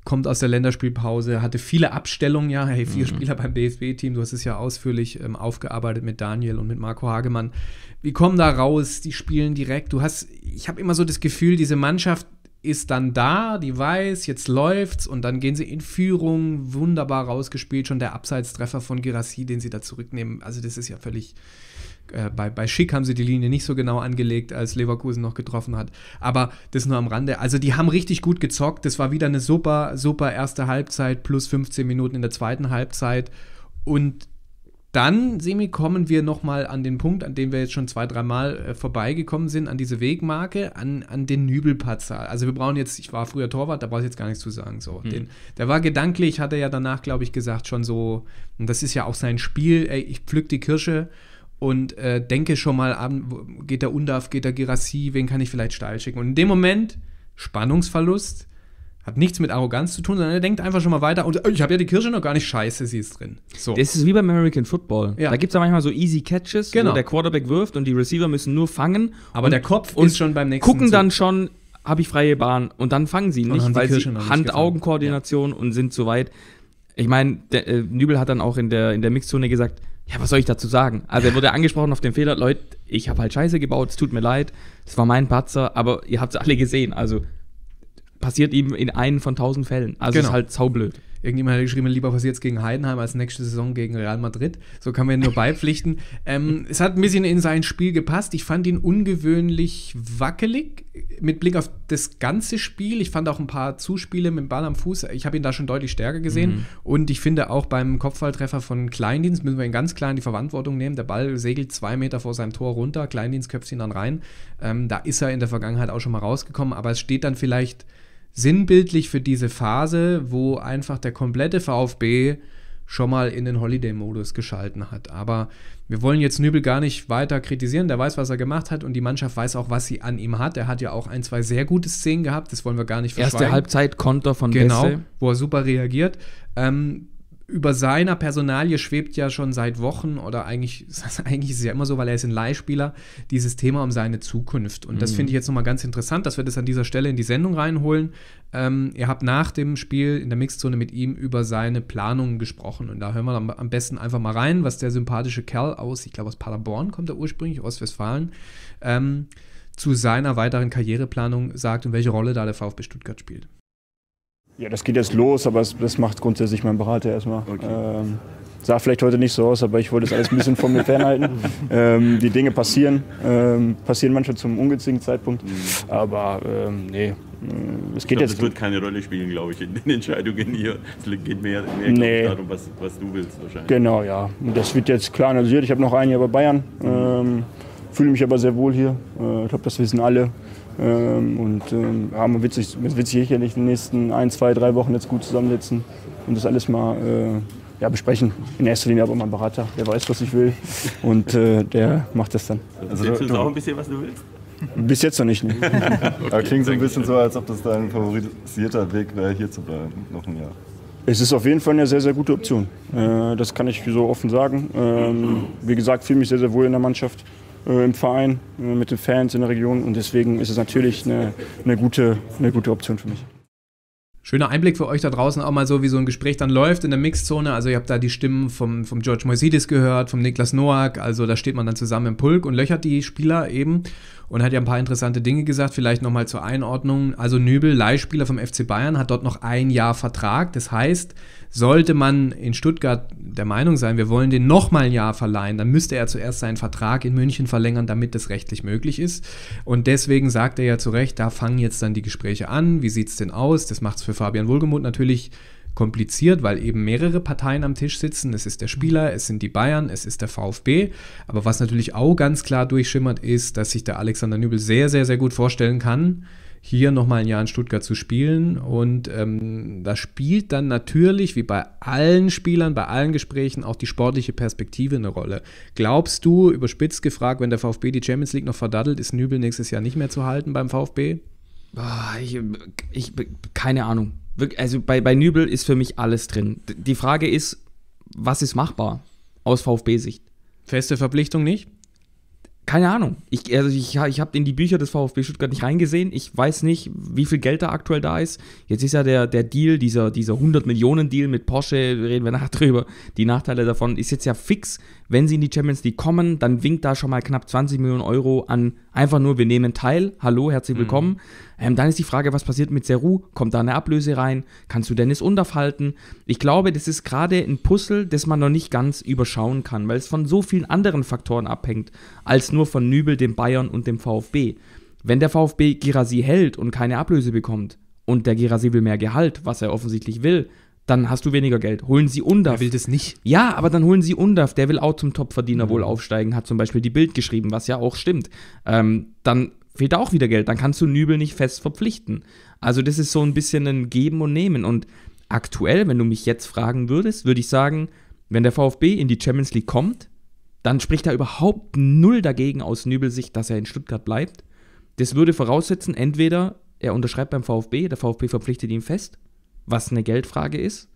kommt aus der Länderspielpause, hatte viele Abstellungen, ja, hey, vier mhm. Spieler beim DFB-Team, du hast es ja ausführlich ähm, aufgearbeitet mit Daniel und mit Marco Hagemann. Wir kommen da raus, die spielen direkt. Du hast, ich habe immer so das Gefühl, diese Mannschaft ist dann da, die weiß, jetzt läuft's und dann gehen sie in Führung, wunderbar rausgespielt, schon der Abseitstreffer von Girassi, den sie da zurücknehmen. Also das ist ja völlig äh, bei, bei Schick haben sie die Linie nicht so genau angelegt, als Leverkusen noch getroffen hat. Aber das nur am Rande. Also die haben richtig gut gezockt. Das war wieder eine super, super erste Halbzeit plus 15 Minuten in der zweiten Halbzeit. Und dann, Semi, kommen wir nochmal an den Punkt, an dem wir jetzt schon zwei, dreimal äh, vorbeigekommen sind, an diese Wegmarke, an, an den Nübelpatzer. Also wir brauchen jetzt, ich war früher Torwart, da brauche ich jetzt gar nichts zu sagen. So. Hm. Den, der war gedanklich, hat er ja danach, glaube ich, gesagt, schon so, und das ist ja auch sein Spiel, ey, ich pflück die Kirsche und äh, denke schon mal an, geht der Undaf, geht der Girassi, wen kann ich vielleicht steil schicken? Und in dem Moment, Spannungsverlust, hat nichts mit Arroganz zu tun, sondern er denkt einfach schon mal weiter und oh, ich habe ja die Kirsche noch gar nicht scheiße, sie ist drin. So. Das ist
wie beim American Football. Ja. Da
gibt es ja manchmal so easy Catches, genau. wo der Quarterback wirft und die Receiver müssen
nur fangen. Aber der Kopf ist schon beim nächsten. Gucken Zug. dann schon, habe ich freie Bahn und dann fangen sie nicht, weil Kirsche sie Hand-Augen-Koordination ja. und sind weit. Ich meine, äh, Nübel hat dann auch in der, in der Mixzone gesagt, ja, was soll ich dazu sagen? Also er wurde angesprochen auf den Fehler, Leute, ich habe halt Scheiße gebaut, es tut mir leid, es war mein Patzer, aber ihr habt es alle gesehen, also passiert
ihm in einem von tausend Fällen. Also genau. ist halt saublöd. Irgendjemand hat geschrieben, lieber passiert jetzt gegen Heidenheim als nächste Saison gegen Real Madrid. So kann man nur beipflichten. ähm, es hat ein bisschen in sein Spiel gepasst. Ich fand ihn ungewöhnlich wackelig mit Blick auf das ganze Spiel. Ich fand auch ein paar Zuspiele mit dem Ball am Fuß. Ich habe ihn da schon deutlich stärker gesehen. Mhm. Und ich finde auch beim Kopfballtreffer von Kleindienst müssen wir ihn ganz klar in die Verantwortung nehmen. Der Ball segelt zwei Meter vor seinem Tor runter. Kleindienst köpft ihn dann rein. Ähm, da ist er in der Vergangenheit auch schon mal rausgekommen. Aber es steht dann vielleicht sinnbildlich für diese Phase, wo einfach der komplette VfB schon mal in den Holiday-Modus geschalten hat. Aber wir wollen jetzt Nübel gar nicht weiter kritisieren. Der weiß, was er gemacht hat und die Mannschaft weiß auch, was sie an ihm hat. Er hat ja auch ein, zwei sehr gute Szenen gehabt. Das wollen wir gar nicht verschweigen. Erste Halbzeit Konter von Genau, Besse. wo er super reagiert. Ähm, über seiner Personalie schwebt ja schon seit Wochen oder eigentlich, eigentlich ist es ja immer so, weil er ist ein Leihspieler, dieses Thema um seine Zukunft. Und das mhm. finde ich jetzt nochmal ganz interessant, dass wir das an dieser Stelle in die Sendung reinholen. Ähm, ihr habt nach dem Spiel in der Mixzone mit ihm über seine Planungen gesprochen. Und da hören wir am besten einfach mal rein, was der sympathische Kerl aus, ich glaube aus Paderborn kommt er ursprünglich, aus Westfalen, ähm, zu seiner weiteren Karriereplanung sagt und welche Rolle da der VfB Stuttgart spielt.
Ja, das geht jetzt los, aber das macht grundsätzlich mein Berater erstmal. Okay. Ähm, sah vielleicht heute nicht so aus, aber ich wollte es alles ein bisschen von mir fernhalten. ähm, die Dinge passieren, ähm, passieren manchmal zum ungünstigen Zeitpunkt, mhm. aber ähm, nee, äh, es geht glaub, jetzt. Das wird keine Rolle spielen, glaube ich, in den Entscheidungen hier. Es geht mehr, mehr nee. darum, was, was, du willst wahrscheinlich. Genau, ja. Das wird jetzt klar analysiert. Ich habe noch einen hier bei Bayern, mhm. ähm, fühle mich aber sehr wohl hier. Äh, ich glaube, das wissen alle. Ähm, und ähm, ja, man wird sich, man wird sich sicherlich in den nächsten ein, zwei, drei Wochen jetzt gut zusammensetzen und das alles mal äh, ja, besprechen. In erster Linie aber mein Berater, der weiß, was ich will und äh, der macht das dann. Also, also du, du auch ein bisschen, was du willst? Bis jetzt noch nicht. Ne? okay, klingt so ein bisschen so, als ob das dein favorisierter Weg wäre, hier zu bleiben, noch ein Jahr. Es ist auf jeden Fall eine sehr, sehr gute Option. Äh, das kann ich so offen sagen. Ähm, wie gesagt, fühle mich sehr, sehr wohl in der Mannschaft. Äh, im Verein, äh, mit den Fans in der Region. Und deswegen ist es natürlich eine, eine, gute, eine gute Option für mich.
Schöner Einblick für euch da draußen auch mal so, wie so ein Gespräch dann läuft in der Mixzone. Also ihr habt da die Stimmen vom, vom George Moisidis gehört, vom Niklas Noack. Also da steht man dann zusammen im Pulk und löchert die Spieler eben und hat ja ein paar interessante Dinge gesagt. Vielleicht nochmal zur Einordnung. Also Nübel, Leihspieler vom FC Bayern, hat dort noch ein Jahr Vertrag. Das heißt, sollte man in Stuttgart der Meinung sein, wir wollen den nochmal ein Jahr verleihen, dann müsste er zuerst seinen Vertrag in München verlängern, damit das rechtlich möglich ist. Und deswegen sagt er ja zu Recht, da fangen jetzt dann die Gespräche an. Wie sieht es denn aus? Das macht es für Fabian Wohlgemuth natürlich kompliziert, weil eben mehrere Parteien am Tisch sitzen. Es ist der Spieler, es sind die Bayern, es ist der VfB. Aber was natürlich auch ganz klar durchschimmert, ist, dass sich der Alexander Nübel sehr, sehr, sehr gut vorstellen kann, hier nochmal ein Jahr in Stuttgart zu spielen. Und ähm, da spielt dann natürlich, wie bei allen Spielern, bei allen Gesprächen, auch die sportliche Perspektive eine Rolle. Glaubst du, überspitzt gefragt, wenn der VfB die Champions League noch verdaddelt, ist Nübel nächstes Jahr nicht mehr zu halten beim VfB?
Ah, ich, ich, keine Ahnung. Also bei, bei Nübel ist für mich alles drin. Die Frage ist, was ist machbar aus VfB-Sicht? Feste Verpflichtung nicht? keine Ahnung. Ich, also ich, ich habe in die Bücher des VfB Stuttgart nicht reingesehen. Ich weiß nicht, wie viel Geld da aktuell da ist. Jetzt ist ja der, der Deal, dieser, dieser 100-Millionen-Deal mit Porsche, reden wir nachher drüber. Die Nachteile davon ist jetzt ja fix. Wenn sie in die Champions League kommen, dann winkt da schon mal knapp 20 Millionen Euro an einfach nur, wir nehmen teil. Hallo, herzlich mhm. willkommen. Mhm. Ähm, dann ist die Frage, was passiert mit Seru? Kommt da eine Ablöse rein? Kannst du Dennis Undorf halten? Ich glaube, das ist gerade ein Puzzle, das man noch nicht ganz überschauen kann, weil es von so vielen anderen Faktoren abhängt, als nur von Nübel, dem Bayern und dem VfB. Wenn der VfB Girasi hält und keine Ablöse bekommt und der Girasi will mehr Gehalt, was er offensichtlich will, dann hast du weniger Geld. Holen sie Undaf. Er will das nicht. Ja, aber dann holen sie Undaf. Der will auch zum Topverdiener mhm. wohl aufsteigen, hat zum Beispiel die Bild geschrieben, was ja auch stimmt. Ähm, dann fehlt auch wieder Geld. Dann kannst du Nübel nicht fest verpflichten. Also das ist so ein bisschen ein Geben und Nehmen. Und aktuell, wenn du mich jetzt fragen würdest, würde ich sagen, wenn der VfB in die Champions League kommt, dann spricht da überhaupt null dagegen aus Nübel Sicht, dass er in Stuttgart bleibt. Das würde voraussetzen, entweder er unterschreibt beim VfB, der VfB verpflichtet ihn fest, was eine Geldfrage ist,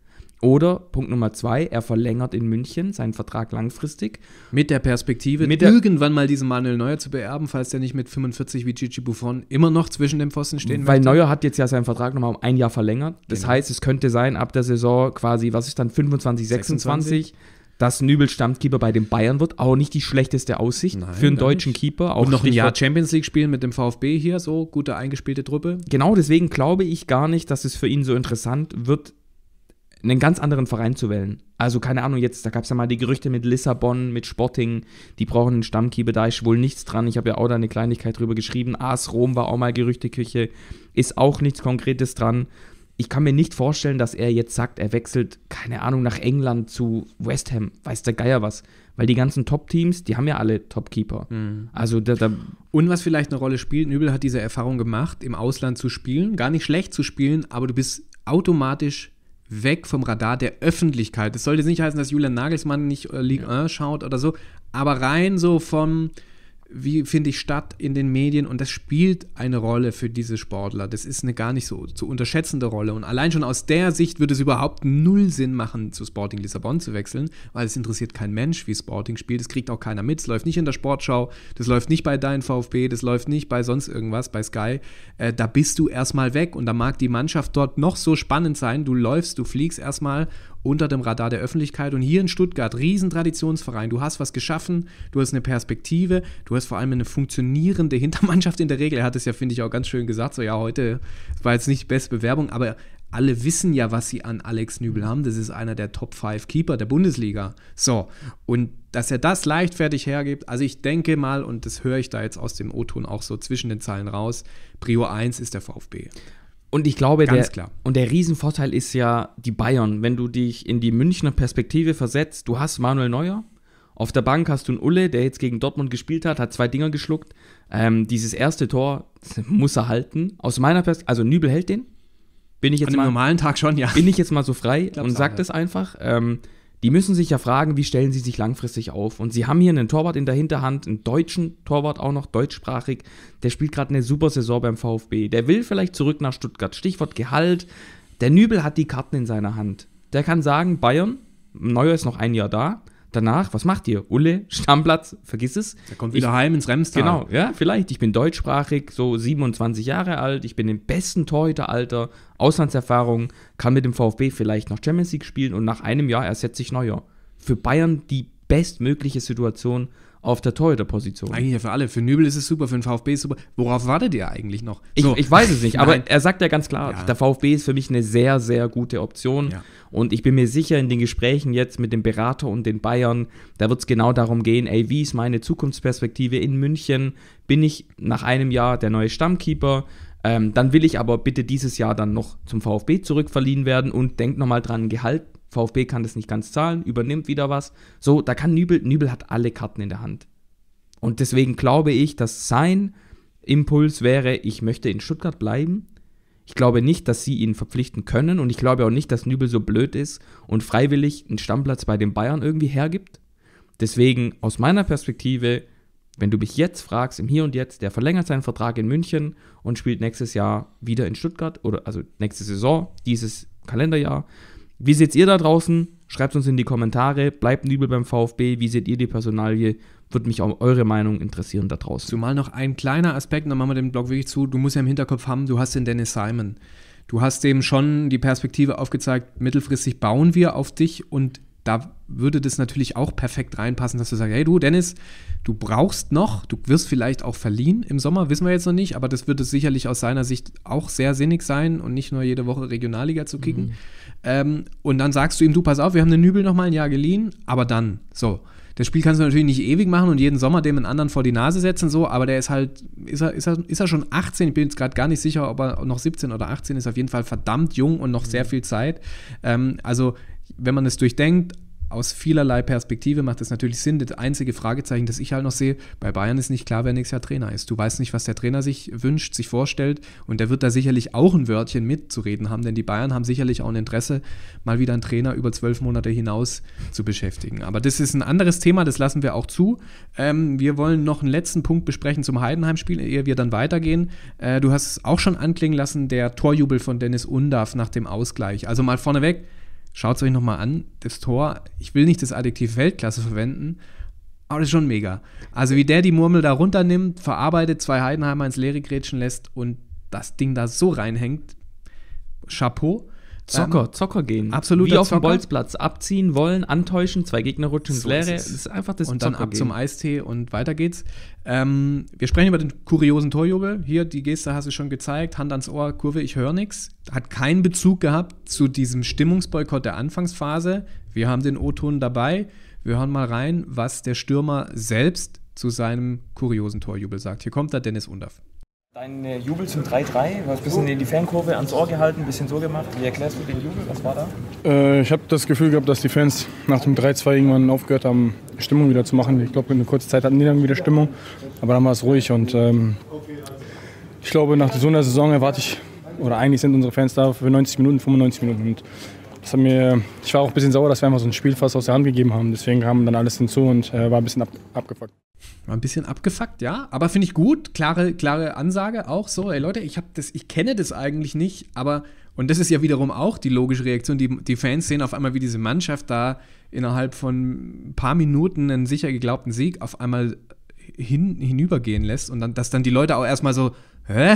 oder Punkt Nummer zwei, er verlängert in
München seinen Vertrag langfristig. Mit der Perspektive, mit der irgendwann mal diesen Manuel Neuer zu beerben, falls der nicht mit 45 wie Gigi Buffon immer noch zwischen den Pfosten stehen Weil möchte. Neuer
hat jetzt ja seinen Vertrag nochmal um ein Jahr verlängert. Das genau. heißt, es könnte sein, ab der Saison quasi, was ist dann, 25, 26, 26. dass Nübel Stammkeeper bei den Bayern wird. Auch nicht die schlechteste Aussicht Nein, für einen deutschen nicht. Keeper. Auch Und noch ein Jahr
Champions League spielen mit dem VfB hier, so gute eingespielte Truppe.
Genau, deswegen glaube ich gar nicht, dass es für ihn so interessant wird, einen ganz anderen Verein zu wählen. Also keine Ahnung, jetzt, da gab es ja mal die Gerüchte mit Lissabon, mit Sporting, die brauchen einen Stammkeeper, da ist wohl nichts dran. Ich habe ja auch da eine Kleinigkeit drüber geschrieben. AS Rom war auch mal Gerüchteküche, ist auch nichts Konkretes dran. Ich kann mir nicht vorstellen, dass er jetzt sagt, er wechselt, keine Ahnung, nach England zu West
Ham, weiß der Geier was. Weil die ganzen Top-Teams, die haben ja alle Top-Keeper. Mhm. Also da, da Und was vielleicht eine Rolle spielt, Nübel hat diese Erfahrung gemacht, im Ausland zu spielen, gar nicht schlecht zu spielen, aber du bist automatisch weg vom Radar der Öffentlichkeit. Das sollte nicht heißen, dass Julian Nagelsmann nicht äh, Ligue ja. 1 schaut oder so, aber rein so vom wie finde ich statt in den Medien und das spielt eine Rolle für diese Sportler. Das ist eine gar nicht so zu unterschätzende Rolle und allein schon aus der Sicht würde es überhaupt null Sinn machen, zu Sporting Lissabon zu wechseln, weil es interessiert kein Mensch, wie Sporting spielt. Das kriegt auch keiner mit. Es läuft nicht in der Sportschau, das läuft nicht bei deinem VfB, das läuft nicht bei sonst irgendwas, bei Sky. Äh, da bist du erstmal weg und da mag die Mannschaft dort noch so spannend sein. Du läufst, du fliegst erstmal unter dem Radar der Öffentlichkeit. Und hier in Stuttgart, Riesentraditionsverein, du hast was geschaffen, du hast eine Perspektive, du hast vor allem eine funktionierende Hintermannschaft in der Regel. Er hat es ja, finde ich, auch ganz schön gesagt, so ja, heute war jetzt nicht die beste Bewerbung, aber alle wissen ja, was sie an Alex Nübel haben. Das ist einer der Top 5 Keeper der Bundesliga. So, und dass er das leichtfertig hergibt, also ich denke mal, und das höre ich da jetzt aus dem O-Ton auch so zwischen den Zeilen raus, Prio 1 ist der VfB. Und ich glaube, Ganz der,
klar. Und der Riesenvorteil ist ja die Bayern. Wenn du dich in die Münchner Perspektive versetzt, du hast Manuel Neuer, auf der Bank hast du einen Ulle, der jetzt gegen Dortmund gespielt hat, hat zwei Dinger geschluckt. Ähm, dieses erste Tor muss er halten. Aus meiner Perspektive, also Nübel hält den. Bin ich jetzt An mal, normalen Tag schon, ja. Bin ich jetzt mal so frei und sag das einfach. Ähm, die müssen sich ja fragen, wie stellen sie sich langfristig auf. Und sie haben hier einen Torwart in der Hinterhand, einen deutschen Torwart auch noch, deutschsprachig. Der spielt gerade eine super Saison beim VfB. Der will vielleicht zurück nach Stuttgart. Stichwort Gehalt. Der Nübel hat die Karten in seiner Hand. Der kann sagen, Bayern, Neuer ist noch ein Jahr da. Danach, was macht ihr? Ulle, Stammplatz, vergiss es. Der kommt wieder ich, heim ins Remstal. Genau, ja, vielleicht. Ich bin deutschsprachig, so 27 Jahre alt. Ich bin im besten Torhüteralter. Auslandserfahrung, kann mit dem VfB vielleicht noch Champions League spielen und nach einem Jahr ersetzt sich Neuer. Für Bayern die bestmögliche Situation auf der Torhüterposition. Eigentlich
ja für alle. Für Nübel ist es super, für den VfB ist es super. Worauf wartet ihr eigentlich noch? So. Ich, ich, weiß es nicht, aber er sagt ja ganz klar, ja. der
VfB ist für mich eine sehr, sehr gute Option. Ja. Und ich bin mir sicher, in den Gesprächen jetzt mit dem Berater und den Bayern, da wird es genau darum gehen, ey, wie ist meine Zukunftsperspektive in München? Bin ich nach einem Jahr der neue Stammkeeper? Ähm, dann will ich aber bitte dieses Jahr dann noch zum VfB zurückverliehen werden und denkt nochmal dran, Gehalt. VfB kann das nicht ganz zahlen, übernimmt wieder was. So, da kann Nübel, Nübel hat alle Karten in der Hand. Und deswegen glaube ich, dass sein Impuls wäre, ich möchte in Stuttgart bleiben. Ich glaube nicht, dass sie ihn verpflichten können und ich glaube auch nicht, dass Nübel so blöd ist und freiwillig einen Stammplatz bei den Bayern irgendwie hergibt. Deswegen aus meiner Perspektive wenn du mich jetzt fragst, im Hier und Jetzt, der verlängert seinen Vertrag in München und spielt nächstes Jahr wieder in Stuttgart oder also nächste Saison, dieses Kalenderjahr. Wie seht ihr da draußen? Schreibt uns in die Kommentare. Bleibt
übel beim VfB. Wie seht ihr die Personalie? Würde mich auch eure Meinung interessieren da draußen. Zumal noch ein kleiner Aspekt, dann machen wir den Blog wirklich zu. Du musst ja im Hinterkopf haben, du hast den Dennis Simon. Du hast dem schon die Perspektive aufgezeigt, mittelfristig bauen wir auf dich und da würde das natürlich auch perfekt reinpassen, dass du sagst, hey du Dennis, du brauchst noch, du wirst vielleicht auch verliehen im Sommer, wissen wir jetzt noch nicht, aber das würde sicherlich aus seiner Sicht auch sehr sinnig sein und nicht nur jede Woche Regionalliga zu kicken. Mhm. Ähm, und dann sagst du ihm, du pass auf, wir haben den Nübel noch mal ein Jahr geliehen, aber dann, so. Das Spiel kannst du natürlich nicht ewig machen und jeden Sommer dem einen anderen vor die Nase setzen, so, aber der ist halt, ist er, ist er, ist er schon 18? Ich bin jetzt gerade gar nicht sicher, ob er noch 17 oder 18 ist, auf jeden Fall verdammt jung und noch mhm. sehr viel Zeit. Ähm, also wenn man es durchdenkt, aus vielerlei Perspektive macht es natürlich Sinn. Das einzige Fragezeichen, das ich halt noch sehe, bei Bayern ist nicht klar, wer nächstes Jahr Trainer ist. Du weißt nicht, was der Trainer sich wünscht, sich vorstellt und der wird da sicherlich auch ein Wörtchen mitzureden haben, denn die Bayern haben sicherlich auch ein Interesse, mal wieder einen Trainer über zwölf Monate hinaus zu beschäftigen. Aber das ist ein anderes Thema, das lassen wir auch zu. Ähm, wir wollen noch einen letzten Punkt besprechen zum Heidenheim-Spiel, ehe wir dann weitergehen. Äh, du hast es auch schon anklingen lassen, der Torjubel von Dennis Undarf nach dem Ausgleich. Also mal vorneweg, Schaut es euch nochmal an, das Tor. Ich will nicht das Adjektiv Weltklasse verwenden, aber das ist schon mega. Also wie der die Murmel da runternimmt, verarbeitet, zwei Heidenheimer ins Leere grätschen lässt und das Ding da so reinhängt. Chapeau. Zocker, ähm, Zocker gehen. Absolut. Wie auf dem Bolzplatz. Abziehen, wollen, antäuschen, zwei
Gegner rutschen ins Leere. Das ist einfach das Und Zocker dann ab gehen. zum
Eistee und weiter geht's. Ähm, wir sprechen über den kuriosen Torjubel. Hier, die Geste hast du schon gezeigt. Hand ans Ohr, Kurve, ich höre nichts. Hat keinen Bezug gehabt zu diesem Stimmungsboykott der Anfangsphase. Wir haben den O-Ton dabei. Wir hören mal rein, was der Stürmer selbst zu seinem kuriosen Torjubel sagt. Hier
kommt da Dennis Undaff.
Dein Jubel zum 3-3, du hast ein bisschen in die Fankurve ans Ohr gehalten, ein bisschen so gemacht. Wie erklärst du den Jubel? Was war da?
Äh, ich habe das Gefühl gehabt, dass die Fans nach dem 3-2 irgendwann aufgehört haben, Stimmung wieder zu machen. Ich glaube, in einer kurzen Zeit hatten die dann wieder Stimmung, aber dann war es ruhig. Und ähm, ich glaube, nach so einer Saison erwarte ich, oder eigentlich sind unsere Fans da für 90 Minuten, 95 Minuten. Und das hat mir, ich war auch ein bisschen sauer, dass wir einfach so ein Spiel fast aus der Hand gegeben haben. Deswegen kam dann alles hinzu und äh, war ein bisschen ab, abgefuckt. War ein bisschen abgefuckt, ja, aber finde ich
gut. Klare, klare Ansage auch so. Ey Leute, ich, das, ich kenne das eigentlich nicht, aber, und das ist ja wiederum auch die logische Reaktion. Die, die Fans sehen auf einmal, wie diese Mannschaft da innerhalb von ein paar Minuten einen sicher geglaubten Sieg auf einmal hin, hinübergehen lässt und dann, dass dann die Leute auch erstmal so, hä?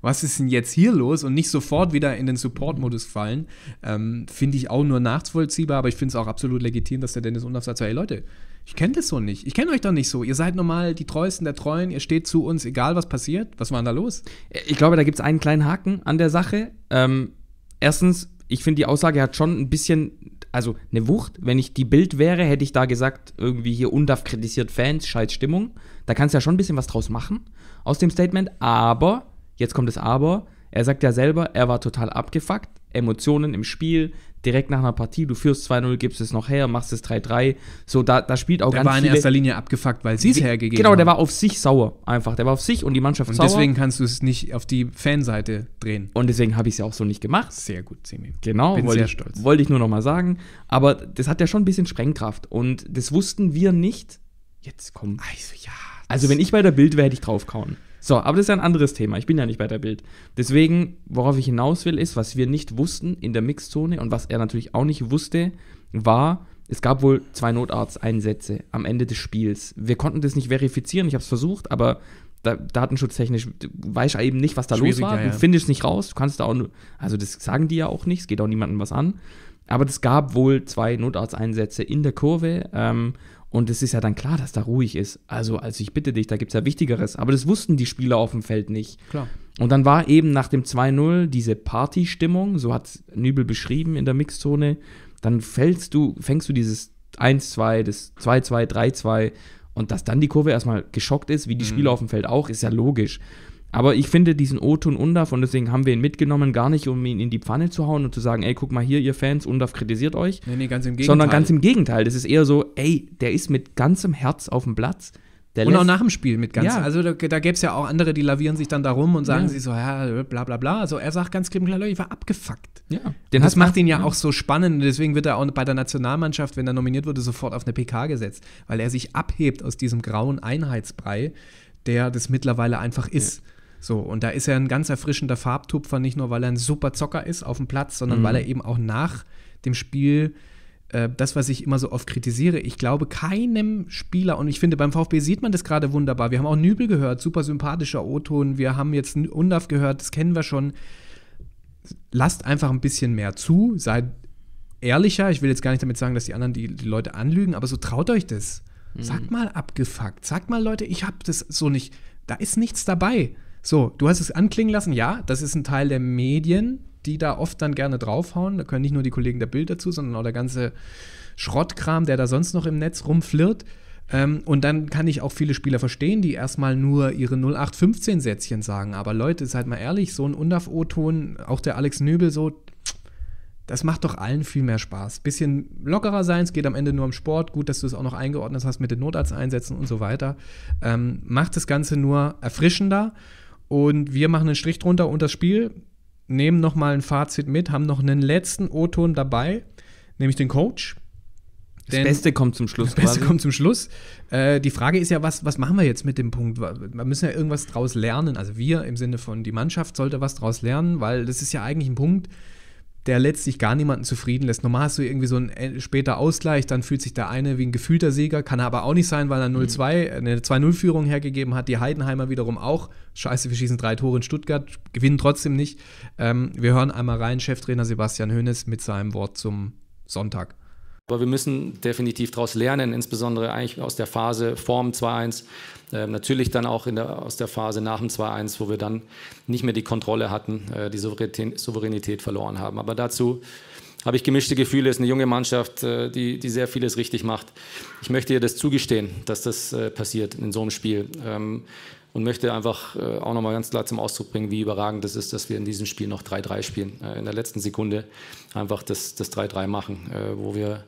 Was ist denn jetzt hier los? Und nicht sofort wieder in den Support-Modus fallen, ähm, finde ich auch nur nachvollziehbar, aber ich finde es auch absolut legitim, dass der Dennis Unlaff sagt: ey Leute, ich kenne das so nicht. Ich kenne euch doch nicht so. Ihr seid normal die Treuesten der Treuen. Ihr steht zu uns, egal was passiert. Was war denn da los? Ich glaube, da gibt es einen kleinen Haken an der Sache. Ähm,
erstens, ich finde, die Aussage hat schon ein bisschen, also eine Wucht. Wenn ich die Bild wäre, hätte ich da gesagt, irgendwie hier UNDAF kritisiert Fans, scheiß Stimmung. Da kannst du ja schon ein bisschen was draus machen aus dem Statement. Aber, jetzt kommt das Aber, er sagt ja selber, er war total abgefuckt. Emotionen im Spiel, direkt nach einer Partie, du führst 2-0, gibst es noch her, machst es 3-3. So, da, da spielt auch der ganz viel. Der war in erster Linie abgefuckt, weil sie es hergegeben haben. Genau, der war auf sich sauer einfach. Der war auf sich und die Mannschaft und sauer. Und deswegen kannst du es nicht auf die Fanseite drehen. Und deswegen habe ich es ja auch so nicht gemacht. Sehr gut, Simi. Genau, Bin sehr ich, stolz. Wollte ich nur noch mal sagen. Aber das hat ja schon ein bisschen Sprengkraft. Und das wussten wir nicht. Jetzt komm. Also, ja. Also, wenn ich bei der Bild wäre, hätte ich draufkauen. So, aber das ist ein anderes Thema. Ich bin ja nicht bei der Bild. Deswegen, worauf ich hinaus will, ist, was wir nicht wussten in der Mixzone und was er natürlich auch nicht wusste, war, es gab wohl zwei Notarzteinsätze am Ende des Spiels. Wir konnten das nicht verifizieren, ich habe es versucht, aber da, datenschutztechnisch weiß ich eben nicht, was da los war. Du findest es nicht raus, du kannst da auch nur, also das sagen die ja auch nicht, es geht auch niemandem was an. Aber es gab wohl zwei Notarzteinsätze in der Kurve ähm, und es ist ja dann klar, dass da ruhig ist. Also, also ich bitte dich, da gibt es ja Wichtigeres. Aber das wussten die Spieler auf dem Feld nicht. Klar. Und dann war eben nach dem 2-0 diese Partystimmung, so hat Nübel beschrieben in der Mixzone. Dann fällst du, fängst du dieses 1-2, das 2-2, 3-2. Und dass dann die Kurve erstmal geschockt ist, wie die mhm. Spieler auf dem Feld auch, ist ja logisch. Aber ich finde diesen O-Ton Undaf und deswegen haben wir ihn mitgenommen, gar nicht, um ihn in die Pfanne zu hauen und zu sagen, ey, guck mal hier, ihr Fans, Undaf kritisiert euch. Nee, nee, ganz im Gegenteil. Sondern ganz im Gegenteil. Das ist eher so, ey, der ist mit ganzem Herz auf dem Platz. Der und auch nach dem Spiel mit ganz. Ja. Also
da, da gäbe es ja auch andere, die lavieren sich dann darum und sagen ja. sie so, ja, bla bla bla. Also er sagt ganz klipp und klar, ich war abgefuckt. Ja. Den das macht ihn ja, ja, auch so spannend. Deswegen wird er auch bei der Nationalmannschaft, wenn er nominiert wurde, sofort auf eine PK gesetzt, weil er sich abhebt aus diesem grauen Einheitsbrei, der das mittlerweile einfach ist. Ja. So, und da ist er ein ganz erfrischender Farbtupfer, nicht nur weil er ein super Zocker ist auf dem Platz, sondern mhm. weil er eben auch nach dem Spiel äh, das, was ich immer so oft kritisiere, ich glaube keinem Spieler, und ich finde, beim VfB sieht man das gerade wunderbar. Wir haben auch Nübel gehört, super sympathischer O-Ton, wir haben jetzt Undaf gehört, das kennen wir schon. Lasst einfach ein bisschen mehr zu, seid ehrlicher. Ich will jetzt gar nicht damit sagen, dass die anderen die, die Leute anlügen, aber so traut euch das. Mhm. Sagt mal abgefuckt, sagt mal, Leute, ich hab das so nicht. Da ist nichts dabei. So, du hast es anklingen lassen, ja, das ist ein Teil der Medien, die da oft dann gerne draufhauen. Da können nicht nur die Kollegen der Bild dazu, sondern auch der ganze Schrottkram, der da sonst noch im Netz rumflirrt. Ähm, und dann kann ich auch viele Spieler verstehen, die erstmal nur ihre 0815-Sätzchen sagen. Aber Leute, seid mal ehrlich, so ein Undaf-O-Ton, auch der Alex Nöbel so, das macht doch allen viel mehr Spaß. Bisschen lockerer sein, es geht am Ende nur um Sport. Gut, dass du es auch noch eingeordnet hast mit den Notarzteinsätzen und so weiter. Ähm, macht das Ganze nur erfrischender. Und wir machen einen Strich drunter und das Spiel, nehmen nochmal ein Fazit mit, haben noch einen letzten O-Ton dabei, nämlich den Coach. das Beste kommt zum Schluss. Das Beste quasi. kommt zum Schluss. Äh, die Frage ist ja, was, was machen wir jetzt mit dem Punkt? Wir müssen ja irgendwas draus lernen. Also wir im Sinne von die Mannschaft sollte was draus lernen, weil das ist ja eigentlich ein Punkt, der letztlich gar niemanden zufrieden lässt. Normal hast du irgendwie so einen äh, später Ausgleich, dann fühlt sich der eine wie ein gefühlter Sieger, kann er aber auch nicht sein, weil er 0-2, mhm. äh, eine 2-0-Führung hergegeben hat. Die Heidenheimer wiederum auch. Scheiße, wir schießen drei Tore in Stuttgart, gewinnen trotzdem nicht. Ähm, wir hören einmal rein, Cheftrainer Sebastian Hoeneß mit seinem Wort zum Sonntag.
Aber wir müssen definitiv daraus lernen, insbesondere eigentlich aus der Phase Form 2.1, äh, natürlich dann auch der, aus der Phase nach dem 2-1, wo wir dann nicht mehr die Kontrolle hatten, äh, die Souveränität, Souveränität, verloren haben. Aber dazu habe ich gemischte Gefühle. Es ist eine junge Mannschaft, äh, die, die sehr vieles richtig macht. Ich möchte ihr das zugestehen, dass das äh, passiert in so einem Spiel. Ähm, und möchte einfach äh, auch nochmal ganz klar zum Ausdruck bringen, wie überragend es das ist, dass wir in diesem Spiel noch 3-3 spielen. Äh, in der letzten Sekunde einfach das 3-3 machen, äh, wo wir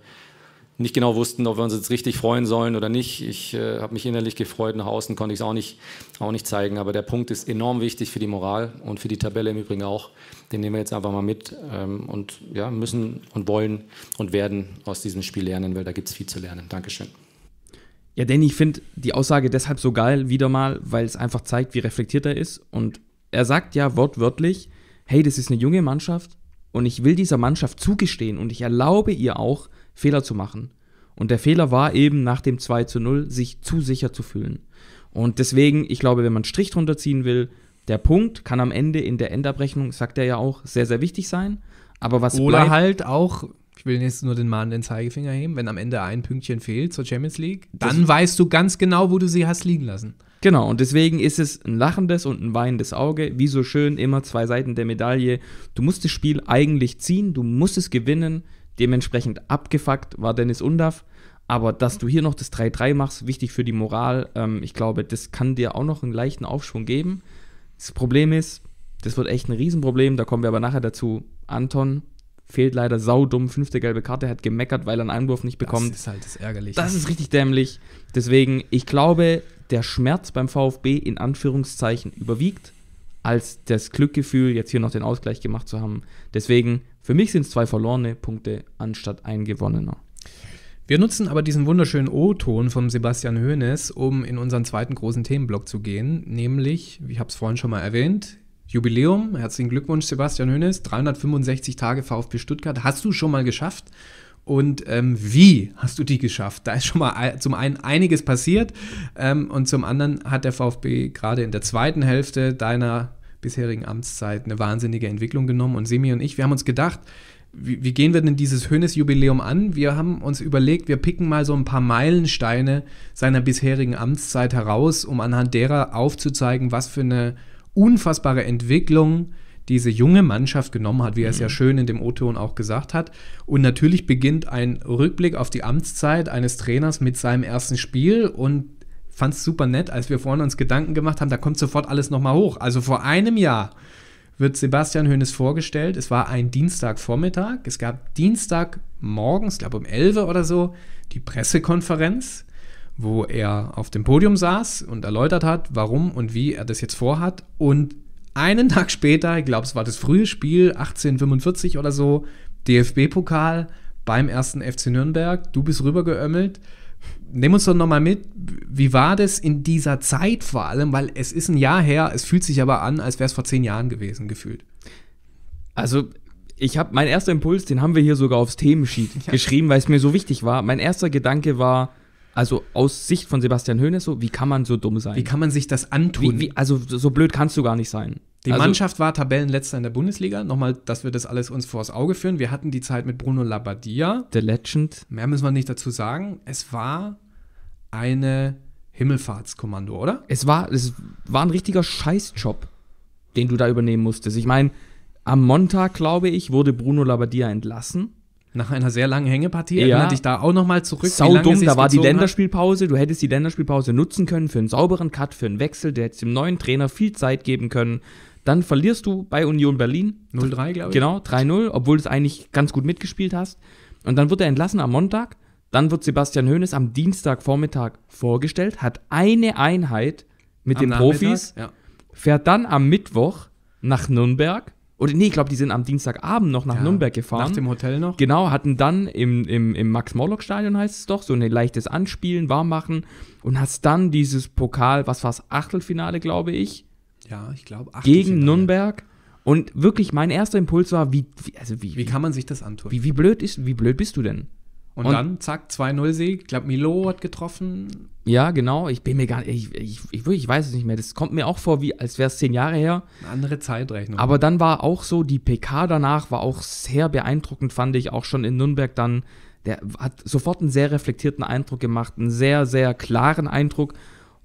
nicht genau wussten, ob wir uns jetzt richtig freuen sollen oder nicht. Ich äh, habe mich innerlich gefreut, nach außen konnte ich es auch nicht, auch nicht zeigen. Aber der Punkt ist enorm wichtig für die Moral und für die Tabelle im Übrigen auch. Den nehmen wir jetzt einfach mal mit ähm, und ja, müssen und wollen und werden aus diesem Spiel lernen, weil da gibt es viel zu lernen. Dankeschön. Ja, denn ich finde die Aussage deshalb so geil wieder mal, weil es einfach zeigt, wie reflektiert er ist. Und er sagt ja wortwörtlich, hey, das ist eine junge Mannschaft und ich will dieser Mannschaft zugestehen und ich erlaube ihr auch, Fehler zu machen. Und der Fehler war eben nach dem 2 zu 0, sich zu sicher zu fühlen. Und deswegen, ich glaube, wenn man einen Strich drunter ziehen will, der Punkt kann am Ende in der Endabrechnung, sagt er ja auch, sehr, sehr wichtig sein. Aber was Oder bleibt,
halt auch ich will jetzt nur den mahnenden Zeigefinger heben, wenn am Ende ein Pünktchen fehlt zur Champions League, dann das weißt du ganz genau, wo du sie hast liegen lassen.
Genau, und deswegen ist es ein lachendes und ein weinendes Auge, wie so schön immer zwei Seiten der Medaille. Du musst das Spiel eigentlich ziehen, du musst es gewinnen. Dementsprechend abgefuckt war Dennis Undaff. Aber dass du hier noch das 3-3 machst, wichtig für die Moral, ähm, ich glaube, das kann dir auch noch einen leichten Aufschwung geben. Das Problem ist, das wird echt ein Riesenproblem, da kommen wir aber nachher dazu. Anton, fehlt leider saudumm, fünfte gelbe Karte, hat gemeckert, weil er einen Einwurf nicht bekommt. Das ist halt das ärgerlich. Das ist richtig dämlich. Deswegen, ich glaube, der Schmerz beim VfB in Anführungszeichen überwiegt, als das Glückgefühl, jetzt hier noch den Ausgleich gemacht zu haben. Deswegen,
für mich sind es zwei verlorene Punkte anstatt ein gewonnener. Wir nutzen aber diesen wunderschönen O-Ton von Sebastian Hoeneß, um in unseren zweiten großen Themenblock zu gehen, nämlich, ich habe es vorhin schon mal erwähnt, Jubiläum. Herzlichen Glückwunsch, Sebastian Hönes. 365 Tage VfB Stuttgart. Hast du schon mal geschafft? Und ähm, wie hast du die geschafft? Da ist schon mal zum einen einiges passiert ähm, und zum anderen hat der VfB gerade in der zweiten Hälfte deiner bisherigen Amtszeit eine wahnsinnige Entwicklung genommen. Und Semi und ich, wir haben uns gedacht, wie, wie gehen wir denn dieses Hönes-Jubiläum an? Wir haben uns überlegt, wir picken mal so ein paar Meilensteine seiner bisherigen Amtszeit heraus, um anhand derer aufzuzeigen, was für eine unfassbare Entwicklung diese junge Mannschaft genommen hat, wie er es ja mhm. schön in dem O-Ton auch gesagt hat. Und natürlich beginnt ein Rückblick auf die Amtszeit eines Trainers mit seinem ersten Spiel und fand es super nett, als wir vorhin uns Gedanken gemacht haben, da kommt sofort alles nochmal hoch. Also vor einem Jahr wird Sebastian Hoeneß vorgestellt. Es war ein Dienstagvormittag. Es gab Dienstagmorgens, ich glaube um 11 oder so, die Pressekonferenz wo er auf dem Podium saß und erläutert hat, warum und wie er das jetzt vorhat. Und einen Tag später, ich glaube, es war das frühe Spiel, 1845 oder so, DFB-Pokal beim ersten FC Nürnberg. Du bist rübergeömmelt. Nimm uns doch nochmal mit, wie war das in dieser Zeit vor allem? Weil es ist ein Jahr her, es fühlt sich aber an, als wäre es vor zehn Jahren gewesen, gefühlt. Also, ich
habe, meinen ersten Impuls, den haben wir hier sogar aufs Themensheet ja. geschrieben, weil es mir so wichtig war. Mein erster Gedanke war, also aus Sicht von Sebastian Hoeneß so, wie kann man so dumm sein? Wie kann man sich das antun? Wie, wie, also
so blöd kannst du gar nicht sein. Die also, Mannschaft war Tabellenletzter in der Bundesliga. Nochmal, dass wir das alles uns vors Auge führen. Wir hatten die Zeit mit Bruno Labbadia. The Legend. Mehr müssen wir nicht dazu sagen. Es war eine Himmelfahrtskommando, oder? Es war, es war ein richtiger
Scheißjob, den du da übernehmen musstest. Ich meine, am Montag, glaube ich, wurde Bruno Labbadia entlassen.
Nach einer sehr langen Hängepartie ja. erinnert dich da auch nochmal zurück. Sau dumm, da
war die Länderspielpause. Hat. Du hättest die Länderspielpause nutzen können für einen sauberen Cut, für einen Wechsel. Du hättest dem neuen Trainer viel Zeit geben können. Dann verlierst du bei Union Berlin. 0-3, glaube ich. Genau, 3-0, obwohl du es eigentlich ganz gut mitgespielt hast. Und dann wird er entlassen am Montag. Dann wird Sebastian Hoeneß am Dienstagvormittag vorgestellt, hat eine Einheit mit am den Nachmittag, Profis, ja. fährt dann am Mittwoch nach Nürnberg oder nee, ich glaube, die sind am Dienstagabend noch nach ja, Nürnberg gefahren. Nach dem Hotel noch? Genau, hatten dann im, im, im Max-Morlock-Stadion, heißt es doch, so ein leichtes Anspielen, warm machen Und hast dann dieses Pokal, was war es, Achtelfinale, glaube ich.
Ja, ich glaube, Achtelfinale. Gegen
Nürnberg. Und wirklich, mein erster Impuls war, wie, wie also wie, wie kann man sich das antun? Wie, wie blöd ist, wie blöd bist du denn? Und, und dann,
zack, 2-0-Sieg. Ich glaube, Milo hat getroffen.
Ja, genau. Ich bin mir gar nicht, ich, ich, ich, ich weiß es nicht mehr. Das kommt mir auch vor, wie, als wäre es zehn Jahre her.
Eine andere Zeitrechnung. Aber
dann war auch so, die PK danach war auch sehr beeindruckend, fand ich. Auch schon in Nürnberg dann. Der hat sofort einen sehr reflektierten Eindruck gemacht, einen sehr, sehr klaren Eindruck.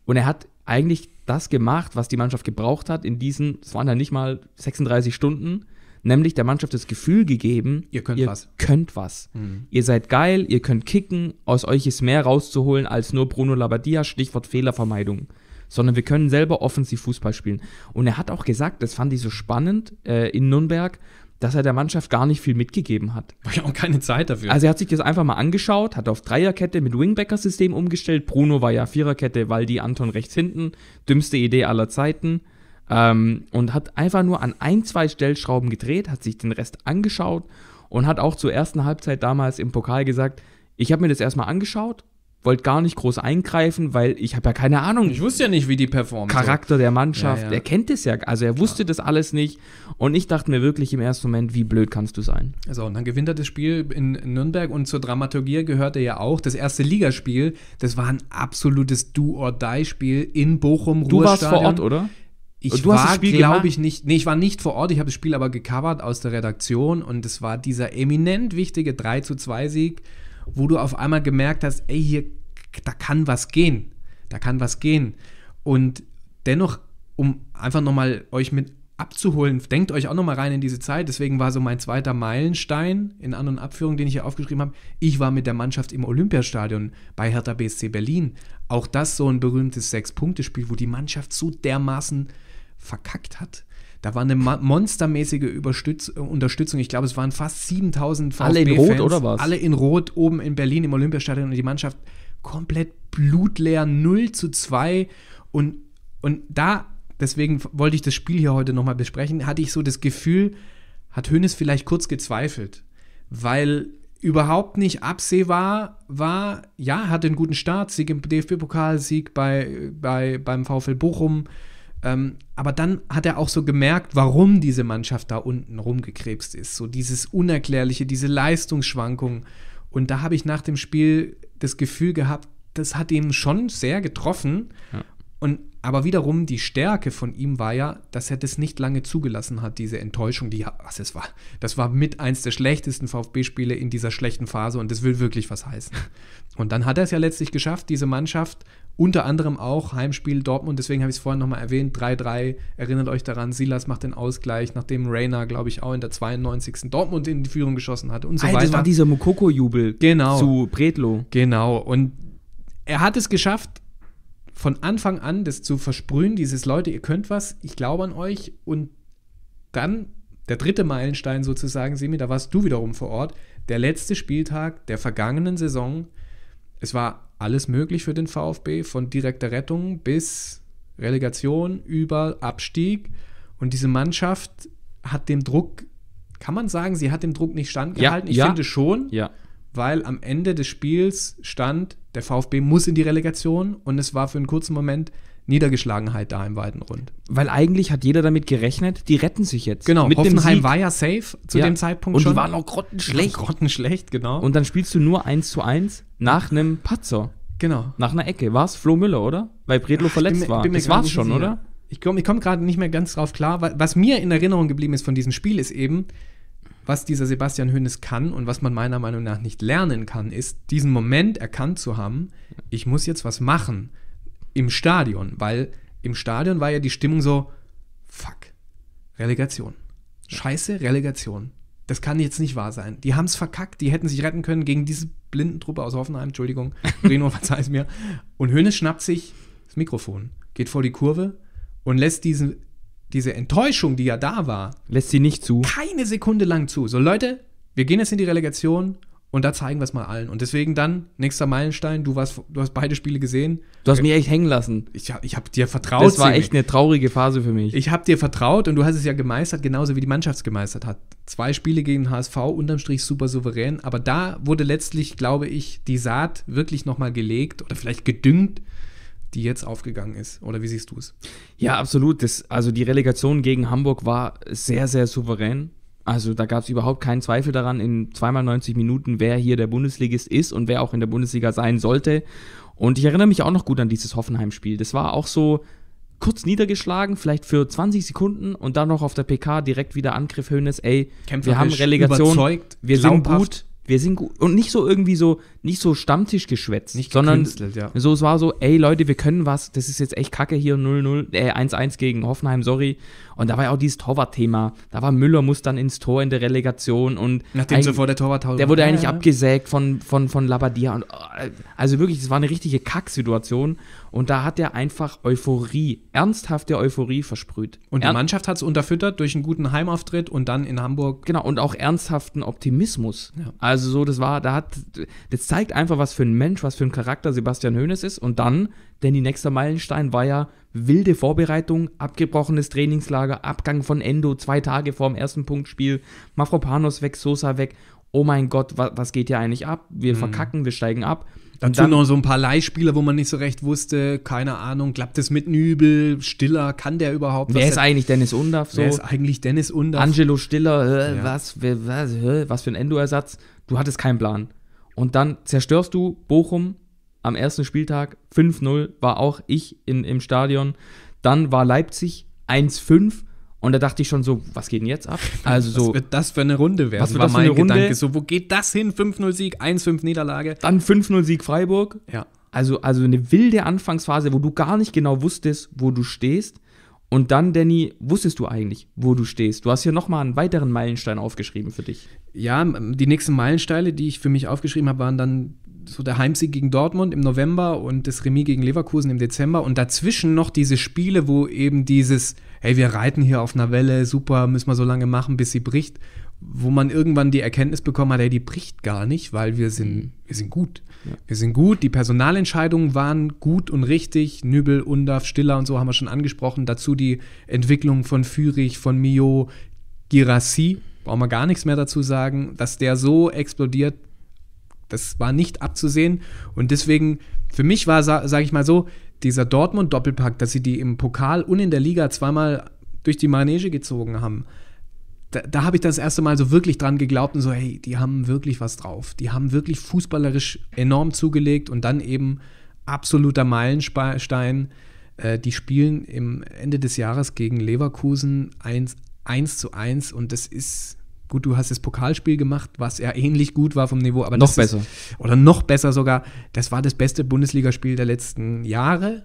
Und er hat eigentlich das gemacht, was die Mannschaft gebraucht hat in diesen, es waren ja nicht mal 36 Stunden nämlich der Mannschaft das Gefühl gegeben, ihr könnt ihr was. Könnt was. Mhm. Ihr seid geil, ihr könnt kicken, aus euch ist mehr rauszuholen als nur Bruno Labadia, Stichwort Fehlervermeidung. Sondern wir können selber offensiv Fußball spielen. Und er hat auch gesagt, das fand ich so spannend äh, in Nürnberg, dass er der Mannschaft gar nicht viel mitgegeben hat.
War ja auch keine Zeit dafür. Also er hat
sich das einfach mal angeschaut, hat auf Dreierkette mit Wingbacker-System umgestellt. Bruno war ja Viererkette, Waldi, Anton rechts hinten. Dümmste Idee aller Zeiten ähm, und hat einfach nur an ein, zwei Stellschrauben gedreht, hat sich den Rest angeschaut und hat auch zur ersten Halbzeit damals im Pokal gesagt, ich habe mir das erstmal angeschaut, wollte gar nicht groß eingreifen, weil ich habe ja keine Ahnung. Ich wusste ja nicht, wie die performen. Charakter der Mannschaft, ja, ja. er kennt es ja, also er wusste ja. das alles nicht. Und ich dachte mir wirklich im ersten Moment, wie blöd kannst du sein.
Also, und dann gewinnt er das Spiel in Nürnberg und zur Dramaturgie gehörte ja auch das erste Ligaspiel. Das war ein absolutes Do-or-Die-Spiel in Bochum. Du warst vor Ort, oder? Ich du war, glaube ich, nicht. Nee, ich war nicht vor Ort, ich habe das Spiel aber gecovert aus der Redaktion und es war dieser eminent wichtige 3 zu 2 Sieg, wo du auf einmal gemerkt hast, ey, hier, da kann was gehen. Da kann was gehen. Und dennoch, um einfach nochmal euch mit abzuholen, denkt euch auch nochmal rein in diese Zeit. Deswegen war so mein zweiter Meilenstein in An- und Abführung, den ich hier aufgeschrieben habe. Ich war mit der Mannschaft im Olympiastadion bei Hertha BSC Berlin. Auch das so ein berühmtes Sechs-Punkte-Spiel, wo die Mannschaft so dermaßen verkackt hat. Da war eine monstermäßige Überstütz äh, Unterstützung. Ich glaube, es waren fast 7000 VfB Alle in Rot, oder was? Alle in Rot, oben in Berlin im Olympiastadion. Und die Mannschaft komplett blutleer, 0 zu 2. Und, und da, deswegen wollte ich das Spiel hier heute nochmal besprechen, hatte ich so das Gefühl, hat Hönes vielleicht kurz gezweifelt. Weil überhaupt nicht absehbar war, ja, hatte einen guten Start, Sieg im DFB-Pokal, Sieg bei, bei, beim VfL Bochum, ähm, aber dann hat er auch so gemerkt, warum diese Mannschaft da unten rumgekrebst ist. So dieses Unerklärliche, diese Leistungsschwankungen. Und da habe ich nach dem Spiel das Gefühl gehabt, das hat ihm schon sehr getroffen. Ja. Und aber wiederum, die Stärke von ihm war ja, dass er das nicht lange zugelassen hat, diese Enttäuschung, die, was es war. Das war mit eins der schlechtesten VfB-Spiele in dieser schlechten Phase und das will wirklich was heißen. Und dann hat er es ja letztlich geschafft, diese Mannschaft, unter anderem auch Heimspiel Dortmund, deswegen habe ich es vorhin nochmal erwähnt, 3-3, erinnert euch daran, Silas macht den Ausgleich, nachdem Rainer, glaube ich, auch in der 92. Dortmund in die Führung geschossen hat und so Alter, ah, weiter. Das war dieser Mokoko-Jubel genau. zu Bredlo. Genau, und er hat es geschafft, von Anfang an das zu versprühen, dieses Leute, ihr könnt was, ich glaube an euch und dann der dritte Meilenstein sozusagen, Semi, da warst du wiederum vor Ort, der letzte Spieltag der vergangenen Saison. Es war alles möglich für den VfB, von direkter Rettung bis Relegation über Abstieg. Und diese Mannschaft hat dem Druck, kann man sagen, sie hat dem Druck nicht standgehalten? Ja, ich ja, finde schon. Ja weil am Ende des Spiels stand, der VfB muss in die Relegation und es war für einen kurzen Moment Niedergeschlagenheit da im weiten Rund. Weil eigentlich hat jeder damit gerechnet, die retten sich jetzt. Genau, Mit Hoffenheim war ja safe zu ja. dem Zeitpunkt und schon. Und die waren auch grottenschlecht.
Grottenschlecht, genau. Und dann spielst du nur 1 zu 1 nach einem Patzer.
Genau. Nach einer Ecke. War es Flo Müller, oder? Weil Bredlo verletzt bin, war. Bin das war es schon, sicher. oder? Ich komme komm gerade nicht mehr ganz drauf klar. Was mir in Erinnerung geblieben ist von diesem Spiel, ist eben, was dieser Sebastian Hönes kann und was man meiner Meinung nach nicht lernen kann, ist, diesen Moment erkannt zu haben, ich muss jetzt was machen im Stadion, weil im Stadion war ja die Stimmung so, fuck, Relegation. Scheiße, Relegation. Das kann jetzt nicht wahr sein. Die haben es verkackt, die hätten sich retten können gegen diese blinden Truppe aus Hoffenheim, Entschuldigung, Reno, verzeih es mir. Und Hönes schnappt sich das Mikrofon, geht vor die Kurve und lässt diesen diese Enttäuschung, die ja da war, lässt sie nicht zu. Keine Sekunde lang zu. So, Leute, wir gehen jetzt in die Relegation und da zeigen wir es mal allen. Und deswegen dann, nächster Meilenstein, du, warst, du hast beide Spiele gesehen. Du hast mich echt hängen lassen. Ich, ich habe dir vertraut. Das war echt eine traurige Phase für mich. Ich habe dir vertraut und du hast es ja gemeistert, genauso wie die Mannschaft es gemeistert hat. Zwei Spiele gegen HSV, unterm Strich super souverän. Aber da wurde letztlich, glaube ich, die Saat wirklich nochmal gelegt oder vielleicht gedüngt, die jetzt aufgegangen ist. Oder wie siehst du es? Ja, absolut.
Das, also die Relegation gegen Hamburg war sehr, sehr souverän. Also da gab es überhaupt keinen Zweifel daran in zweimal 90 Minuten, wer hier der Bundesligist ist und wer auch in der Bundesliga sein sollte. Und ich erinnere mich auch noch gut an dieses Hoffenheim-Spiel. Das war auch so kurz niedergeschlagen, vielleicht für 20 Sekunden und dann noch auf der PK direkt wieder Angriff Hönes. Ey, wir haben Relegation, wir sind gut, wir sind gut und nicht so irgendwie so nicht so Stammtischgeschwätz, nicht sondern ja. so, es war so, ey Leute, wir können was, das ist jetzt echt kacke hier 0-0, äh 1-1 gegen Hoffenheim, sorry. Und da war ja auch dieses Torwart-Thema. Da war Müller muss dann ins Tor in der Relegation und nachdem sofort der Torwart Der wurde ne? eigentlich ja, ja. abgesägt von von von Labadia und äh, also wirklich, es war eine richtige Kacksituation und da hat er einfach Euphorie, ernsthafte Euphorie versprüht. Und die er Mannschaft hat es unterfüttert durch einen guten Heimauftritt und dann in Hamburg. Genau, und auch ernsthaften Optimismus. Also so, das war, da hat das zeigt einfach, was für ein Mensch, was für ein Charakter Sebastian Hoeneß ist. Und dann, denn die nächste Meilenstein war ja wilde Vorbereitung, abgebrochenes Trainingslager, Abgang von Endo zwei Tage vor dem ersten Punktspiel, Mafropanos weg, Sosa
weg. Oh mein Gott, wa was geht hier eigentlich ab? Wir mhm. verkacken, wir steigen ab. Dazu dann, noch so ein paar Leihspieler, wo man nicht so recht wusste, keine Ahnung, klappt es mit Nübel, Stiller, kann der überhaupt? Wer ist eigentlich Dennis Undaff? So? Wer ist eigentlich Dennis Undaff? Angelo
Stiller, äh, ja. was, was, was für ein Endo-Ersatz? Du hattest keinen Plan. Und dann zerstörst du Bochum am ersten Spieltag 5-0, war auch ich in, im Stadion. Dann war Leipzig 1-5. Und da dachte ich schon so, was geht denn jetzt ab? Also was so, wird das für eine Runde werden? Was war das mein Runde? Gedanke? So,
wo geht das hin? 5-0 Sieg, 1-5 Niederlage. Dann 5-0 Sieg Freiburg. Ja.
Also, also eine wilde Anfangsphase, wo du gar nicht genau wusstest, wo du stehst. Und
dann, Danny, wusstest du eigentlich, wo du stehst? Du hast hier nochmal einen weiteren Meilenstein aufgeschrieben für dich. Ja, die nächsten Meilensteine, die ich für mich aufgeschrieben habe, waren dann so der Heimsieg gegen Dortmund im November und das Remis gegen Leverkusen im Dezember und dazwischen noch diese Spiele, wo eben dieses, hey, wir reiten hier auf einer Welle, super, müssen wir so lange machen, bis sie bricht, wo man irgendwann die Erkenntnis bekommen hat, hey, die bricht gar nicht, weil wir sind, mhm. wir sind gut. Wir sind gut, die Personalentscheidungen waren gut und richtig. Nübel, Undaf, Stiller und so haben wir schon angesprochen. Dazu die Entwicklung von Fürich, von Mio, Girassi. Brauchen wir gar nichts mehr dazu sagen. Dass der so explodiert, das war nicht abzusehen. Und deswegen, für mich war, sage ich mal so, dieser Dortmund-Doppelpack, dass sie die im Pokal und in der Liga zweimal durch die Manege gezogen haben da, da habe ich das erste Mal so wirklich dran geglaubt und so, hey, die haben wirklich was drauf. Die haben wirklich fußballerisch enorm zugelegt und dann eben absoluter Meilenstein. Äh, die spielen im Ende des Jahres gegen Leverkusen 1, 1 zu 1 und das ist, gut, du hast das Pokalspiel gemacht, was ja ähnlich gut war vom Niveau, aber noch besser. Ist, oder noch besser sogar. Das war das beste Bundesligaspiel der letzten Jahre,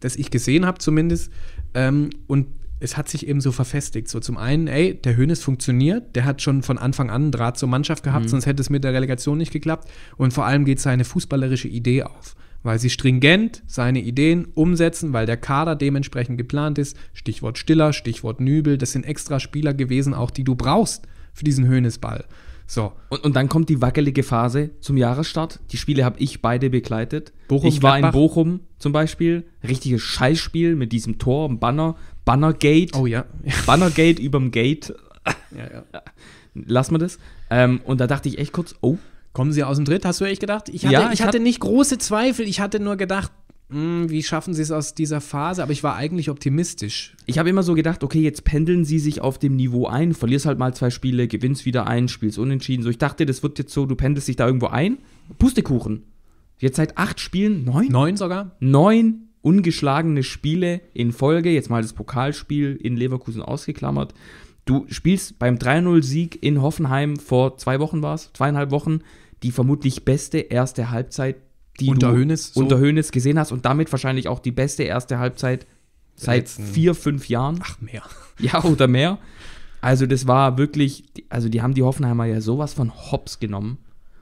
das ich gesehen habe zumindest. Ähm, und es hat sich eben so verfestigt. So zum einen, ey, der Hönes funktioniert, der hat schon von Anfang an einen Draht zur Mannschaft gehabt, mhm. sonst hätte es mit der Relegation nicht geklappt. Und vor allem geht seine fußballerische Idee auf, weil sie stringent seine Ideen umsetzen, weil der Kader dementsprechend geplant ist. Stichwort Stiller, Stichwort Nübel, das sind extra Spieler gewesen, auch die du brauchst für diesen Höhnesball. ball so. Und, und dann kommt die wackelige Phase zum Jahresstart. Die Spiele habe ich beide begleitet.
Bochum, ich war Gladbach. in
Bochum zum Beispiel. Richtiges Scheißspiel mit diesem Tor, Banner, Bannergate. Oh ja. Bannergate überm Gate. Ja, ja. Lass mal das. Ähm, und da dachte ich echt kurz, oh. Kommen sie aus dem Dritt, hast du echt gedacht? Ich hatte, ja, ich, ich hatte
nicht große Zweifel. Ich hatte nur gedacht, hm, wie schaffen sie es aus dieser Phase? Aber ich war eigentlich optimistisch. Ich habe immer
so gedacht, okay, jetzt pendeln sie sich auf dem Niveau ein, verlierst halt mal zwei Spiele, gewinnst wieder ein, spielst unentschieden. So, ich dachte, das wird jetzt so, du pendelst dich da irgendwo ein. Pustekuchen. Jetzt seit acht Spielen, neun? Neun sogar? Neun ungeschlagene Spiele in Folge, jetzt mal das Pokalspiel in Leverkusen ausgeklammert. Du spielst beim 3-0-Sieg in Hoffenheim vor zwei Wochen war es, zweieinhalb Wochen, die vermutlich beste erste Halbzeit die unter du Hoeneß, so. unter Hoeneß gesehen hast und damit wahrscheinlich auch die beste erste Halbzeit seit vier, fünf Jahren. Ach, mehr. Ja, oder mehr. Also das war wirklich, also die haben die Hoffenheimer ja sowas von Hops genommen.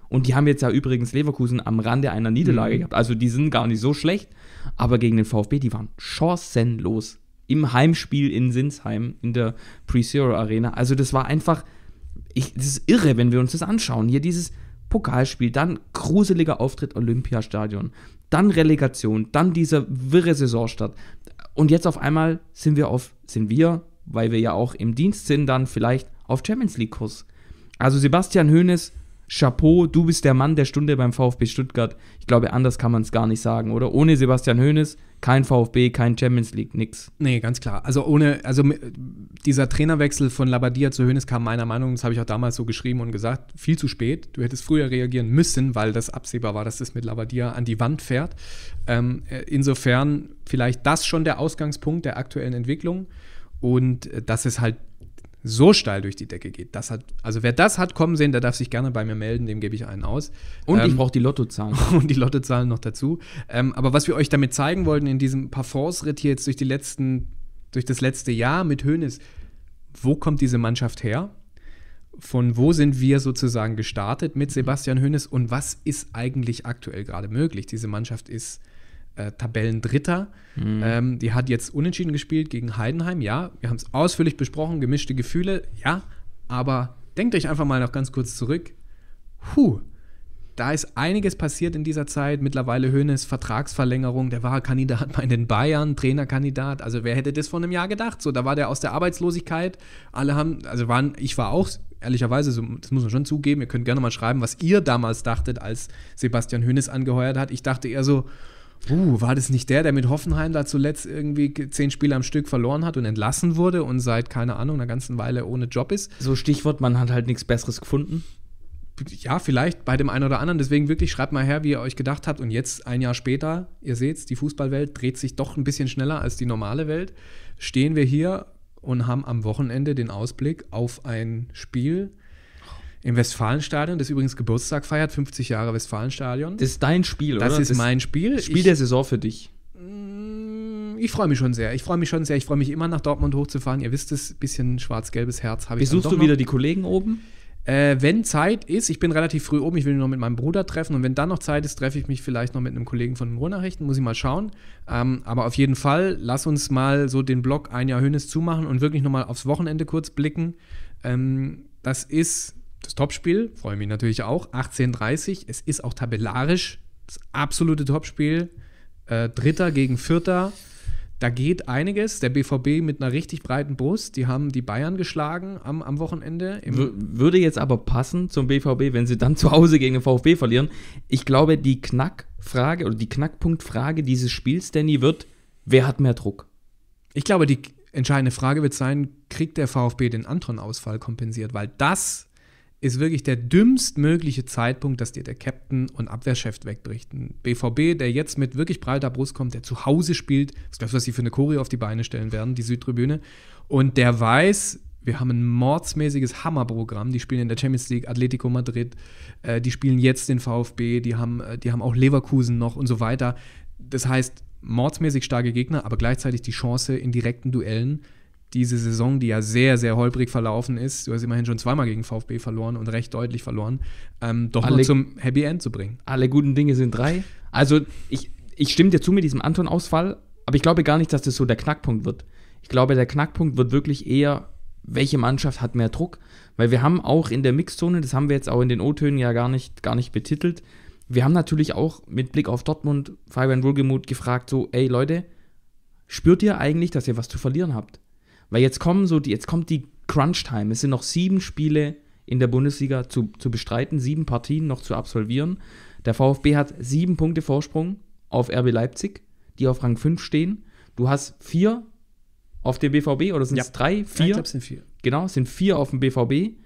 Und die haben jetzt ja übrigens Leverkusen am Rande einer Niederlage mhm. gehabt. Also die sind gar nicht so schlecht. Aber gegen den VfB, die waren chancenlos. Im Heimspiel in Sinsheim, in der Pre-Zero Arena. Also das war einfach, ich, das ist irre, wenn wir uns das anschauen. Hier dieses Pokalspiel, dann gruseliger Auftritt Olympiastadion, dann Relegation, dann diese wirre Saisonstart. Und jetzt auf einmal sind wir auf, sind wir, weil wir ja auch im Dienst sind, dann vielleicht auf Champions League-Kurs. Also Sebastian Hoeneß Chapeau, du bist der Mann der Stunde beim VfB Stuttgart. Ich glaube, anders kann man es gar nicht
sagen, oder? Ohne Sebastian Hoeneß kein VfB, kein Champions League, nix. Nee, ganz klar. Also ohne, also dieser Trainerwechsel von Labadia zu Hoeneß kam meiner Meinung, das habe ich auch damals so geschrieben und gesagt, viel zu spät. Du hättest früher reagieren müssen, weil das absehbar war, dass das mit Labadia an die Wand fährt. Ähm, äh, insofern vielleicht das schon der Ausgangspunkt der aktuellen Entwicklung. Und äh, das ist halt so steil durch die Decke geht. Das hat, also wer das hat kommen sehen, der darf sich gerne bei mir melden, dem gebe ich einen aus. Und ähm, ich brauche die Lottozahlen. Und die Lottozahlen noch dazu. Ähm, aber was wir euch damit zeigen wollten in diesem Parfumsritt hier jetzt durch die letzten, durch das letzte Jahr mit Hönes, wo kommt diese Mannschaft her? Von wo sind wir sozusagen gestartet mit Sebastian Hönes und was ist eigentlich aktuell gerade möglich? Diese Mannschaft ist äh, Tabellendritter. Mhm. Ähm, die hat jetzt unentschieden gespielt gegen Heidenheim, ja. Wir haben es ausführlich besprochen, gemischte Gefühle, ja. Aber denkt euch einfach mal noch ganz kurz zurück. Huh, da ist einiges passiert in dieser Zeit. Mittlerweile Höhnes Vertragsverlängerung, der war Kandidat bei den Bayern, Trainerkandidat. Also wer hätte das vor einem Jahr gedacht? So, da war der aus der Arbeitslosigkeit. Alle haben, also waren, ich war auch ehrlicherweise, das muss man schon zugeben. Ihr könnt gerne mal schreiben, was ihr damals dachtet, als Sebastian Höhnes angeheuert hat. Ich dachte eher so, Uh, war das nicht der, der mit Hoffenheim da zuletzt irgendwie zehn Spiele am Stück verloren hat und entlassen wurde und seit, keine Ahnung, einer ganzen Weile ohne Job ist? So Stichwort, man hat halt nichts Besseres gefunden. Ja, vielleicht bei dem einen oder anderen. Deswegen wirklich, schreibt mal her, wie ihr euch gedacht habt. Und jetzt, ein Jahr später, ihr seht's, die Fußballwelt dreht sich doch ein bisschen schneller als die normale Welt. Stehen wir hier und haben am Wochenende den Ausblick auf ein Spiel, im Westfalenstadion, das übrigens Geburtstag feiert, 50 Jahre Westfalenstadion. Das ist dein Spiel, das oder? Ist das ist mein Spiel. Spiel ich, der Saison für dich. Mm, ich freue mich schon sehr. Ich freue mich schon sehr. Ich freue mich immer nach Dortmund hochzufahren. Ihr wisst es, ein bisschen schwarz-gelbes Herz habe ich. Besuchst du wieder die Kollegen oben? Äh, wenn Zeit ist, ich bin relativ früh oben, ich will nur noch mit meinem Bruder treffen und wenn dann noch Zeit ist, treffe ich mich vielleicht noch mit einem Kollegen von den Ruhrnachrichten, muss ich mal schauen. Ähm, aber auf jeden Fall, lass uns mal so den Blog ein Jahr Hönes zumachen und wirklich nochmal aufs Wochenende kurz blicken. Ähm, das ist das Topspiel, freue mich natürlich auch. 18:30, es ist auch tabellarisch das absolute Topspiel. Äh, Dritter gegen Vierter. Da geht einiges. Der BVB mit einer richtig breiten Brust. Die haben die Bayern geschlagen am, am Wochenende. Würde jetzt aber passen
zum BVB, wenn sie dann zu Hause gegen den VfB verlieren. Ich glaube, die Knackfrage oder die
Knackpunktfrage dieses Spiels, Danny, wird, wer hat mehr Druck? Ich glaube, die entscheidende Frage wird sein, kriegt der VfB den Anton-Ausfall kompensiert? Weil das ist wirklich der dümmstmögliche Zeitpunkt, dass dir der Captain und Abwehrchef wegbricht. Ein BVB, der jetzt mit wirklich breiter Brust kommt, der zu Hause spielt, was glaubst du, was sie für eine Choreo auf die Beine stellen werden, die Südtribüne, und der weiß, wir haben ein mordsmäßiges Hammerprogramm. Die spielen in der Champions League, Atletico Madrid, äh, die spielen jetzt den VfB, die haben, äh, die haben auch Leverkusen noch und so weiter. Das heißt, mordsmäßig starke Gegner, aber gleichzeitig die Chance in direkten Duellen diese Saison, die ja sehr, sehr holprig verlaufen ist, du hast immerhin schon zweimal gegen VfB verloren und recht deutlich verloren, ähm, doch alle, nur zum Happy End zu bringen. Alle guten Dinge sind drei. Also ich,
ich stimme dir zu mit diesem Anton-Ausfall, aber ich glaube gar nicht, dass das so der Knackpunkt wird. Ich glaube, der Knackpunkt wird wirklich eher, welche Mannschaft hat mehr Druck? Weil wir haben auch in der Mixzone, das haben wir jetzt auch in den O-Tönen ja gar nicht, gar nicht betitelt, wir haben natürlich auch mit Blick auf Dortmund Fabian Wohlgemuth gefragt, so, ey Leute, spürt ihr eigentlich, dass ihr was zu verlieren habt? Weil jetzt kommen so die, jetzt kommt die Crunch-Time. Es sind noch sieben Spiele in der Bundesliga zu, zu bestreiten, sieben Partien noch zu absolvieren. Der VfB hat sieben Punkte Vorsprung auf RB Leipzig, die auf Rang 5 stehen. Du hast vier auf dem BVB oder sind es ja. drei? Vier? Ich glaube, es sind vier. Genau, sind vier auf dem BVB.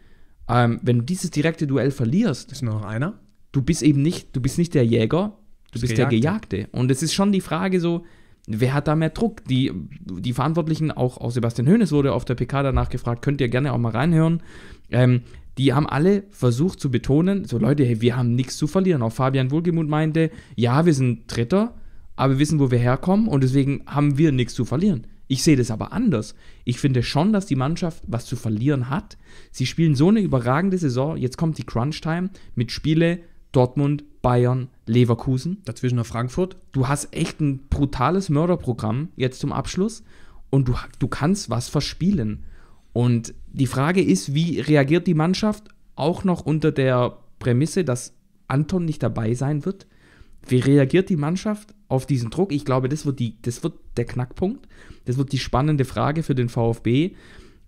Ähm, wenn du dieses direkte Duell verlierst, ist nur noch einer. Du bist eben nicht, du bist nicht der Jäger, du das bist Gejagte. der Gejagte. Und es ist schon die Frage so, wer hat da mehr Druck? Die, die Verantwortlichen, auch, auch Sebastian Höhnes wurde auf der PK danach gefragt, könnt ihr gerne auch mal reinhören. Ähm, die haben alle versucht zu betonen, so Leute, hey, wir haben nichts zu verlieren. Auch Fabian Wohlgemuth meinte, ja, wir sind Dritter, aber wir wissen, wo wir herkommen und deswegen haben wir nichts zu verlieren. Ich sehe das aber anders. Ich finde schon, dass die Mannschaft was zu verlieren hat. Sie spielen so eine überragende Saison. Jetzt kommt die Crunch-Time mit Spiele, Dortmund, Bayern, Leverkusen. Dazwischen noch Frankfurt. Du hast echt ein brutales Mörderprogramm jetzt zum Abschluss und du, du kannst was verspielen. Und die Frage ist, wie reagiert die Mannschaft auch noch unter der Prämisse, dass Anton nicht dabei sein wird? Wie reagiert die Mannschaft auf diesen Druck? Ich glaube, das wird, die, das wird der Knackpunkt. Das wird die spannende Frage für den VfB,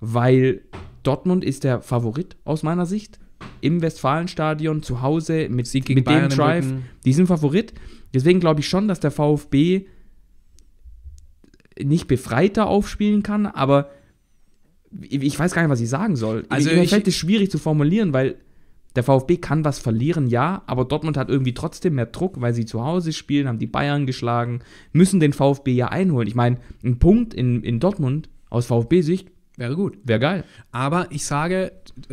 weil Dortmund ist der Favorit aus meiner Sicht im Westfalenstadion zu Hause mit, Sieg mit dem Drive. Die sind Favorit. Deswegen glaube ich schon, dass der VfB nicht befreiter aufspielen kann, aber ich weiß gar nicht, was ich sagen soll. Also Mir ich, fällt es schwierig zu formulieren, weil der VfB kann was verlieren, ja, aber Dortmund hat irgendwie trotzdem mehr Druck, weil sie zu Hause spielen, haben die Bayern geschlagen, müssen den VfB ja einholen. Ich meine, ein Punkt in, in Dortmund aus VfB-Sicht
Wäre gut. Wäre geil. Aber ich sage,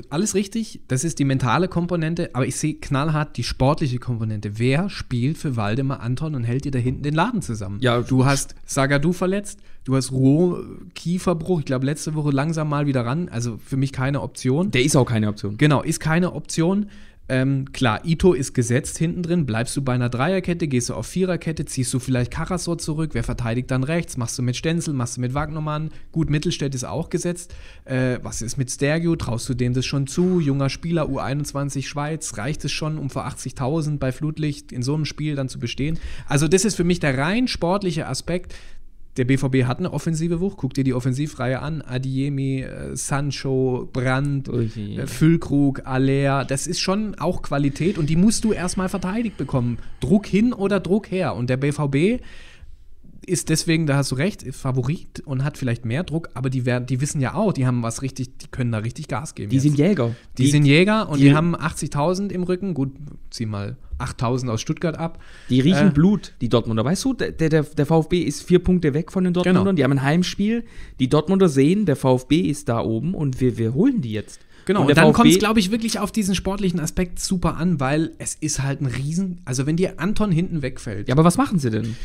alles richtig, das ist die mentale Komponente, aber ich sehe knallhart die sportliche Komponente. Wer spielt für Waldemar Anton und hält dir da hinten den Laden zusammen? Ja, du hast Sagadu verletzt, du hast Roh, Kieferbruch, ich glaube letzte Woche langsam mal wieder ran, also für mich keine Option. Der ist auch keine Option. Genau, ist keine Option. Ähm, klar, Ito ist gesetzt hinten drin. Bleibst du bei einer Dreierkette, gehst du auf Viererkette, ziehst du vielleicht Karasor zurück. Wer verteidigt dann rechts? Machst du mit Stenzel, machst du mit Wagnermann? Gut, Mittelstädt ist auch gesetzt. Äh, was ist mit Stergio? Traust du dem das schon zu? Junger Spieler, U21 Schweiz. Reicht es schon, um vor 80.000 bei Flutlicht in so einem Spiel dann zu bestehen? Also, das ist für mich der rein sportliche Aspekt der BVB hat eine offensive Wucht. Guck dir die Offensivreihe an. Adiemi, äh, Sancho, Brandt, äh, Füllkrug, Aller. Das ist schon auch Qualität und die musst du erstmal verteidigt bekommen. Druck hin oder Druck her. Und der BVB ist deswegen, da hast du recht, Favorit und hat vielleicht mehr Druck, aber die werden, die wissen ja auch, die haben was richtig, die können da richtig Gas geben. Die jetzt. sind Jäger. Die, die, sind Jäger und die, die haben 80.000 im Rücken. Gut, zieh mal 8.000 aus Stuttgart ab. Die riechen äh, Blut, die Dortmunder.
Weißt du, der, der, der VfB ist vier Punkte weg von den genau. Dortmundern. Genau. Die haben ein Heimspiel. Die Dortmunder sehen, der VfB ist da oben und wir, wir holen die jetzt. Genau, und, und dann kommt es,
glaube ich, wirklich auf diesen sportlichen Aspekt super an, weil es ist halt ein Riesen. Also, wenn dir Anton hinten wegfällt. Ja, aber was machen sie denn?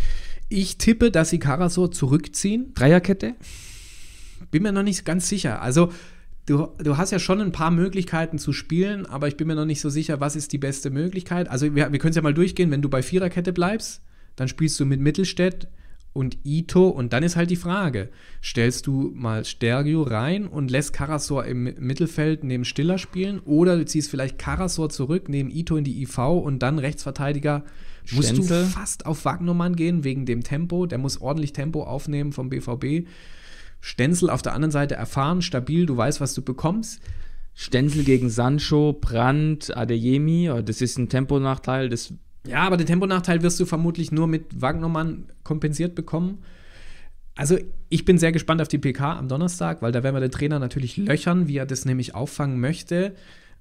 Ich tippe, dass sie Karasor zurückziehen. Dreierkette? Bin mir noch nicht ganz sicher. Also, du, du hast ja schon ein paar Möglichkeiten zu spielen, aber ich bin mir noch nicht so sicher, was ist die beste Möglichkeit. Also, wir, wir können es ja mal durchgehen. Wenn du bei Viererkette bleibst, dann spielst du mit Mittelstädt und Ito. Und dann ist halt die Frage: Stellst du mal Stergio rein und lässt Karasor im Mittelfeld neben Stiller spielen? Oder du ziehst vielleicht Karasor zurück, neben Ito in die IV und dann Rechtsverteidiger Musst du fast auf Wagnermann gehen wegen dem Tempo. Der muss ordentlich Tempo aufnehmen vom BVB. Stenzel auf der anderen Seite erfahren, stabil, du weißt, was du bekommst. Stenzel gegen Sancho, Brandt, Adeyemi, oh, das ist ein Temponachteil. Das ja, aber den Temponachteil wirst du vermutlich nur mit Wagnermann kompensiert bekommen. Also ich bin sehr gespannt auf die PK am Donnerstag, weil da werden wir den Trainer natürlich löchern, wie er das nämlich auffangen möchte.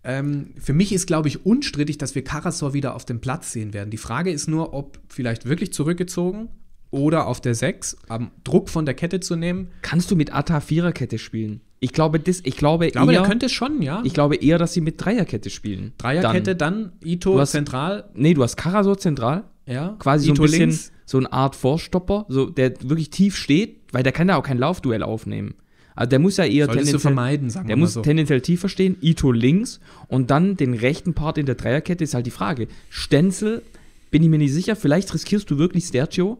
Ähm, für mich ist, glaube ich, unstrittig, dass wir Karasor wieder auf dem Platz sehen werden. Die Frage ist nur, ob vielleicht wirklich zurückgezogen oder auf der 6, am Druck von der Kette zu nehmen. Kannst du mit Atta Viererkette
spielen? Ich glaube, das, ich glaube, ich glaube eher, der könnte schon, ja. Ich glaube eher, dass sie mit Dreierkette spielen. Dreierkette, dann, dann Ito hast, zentral. Nee, du hast Karasor zentral. Ja. Quasi Ito so ein bisschen links. so eine Art Vorstopper, so, der wirklich tief steht, weil der kann da auch kein Laufduell aufnehmen. Also der muss ja eher tendenziell, vermeiden, sagen der muss so. tendenziell tiefer stehen, Ito links und dann den rechten Part in der Dreierkette ist halt die Frage. Stenzel, bin ich mir nicht sicher, vielleicht riskierst du wirklich Stercio,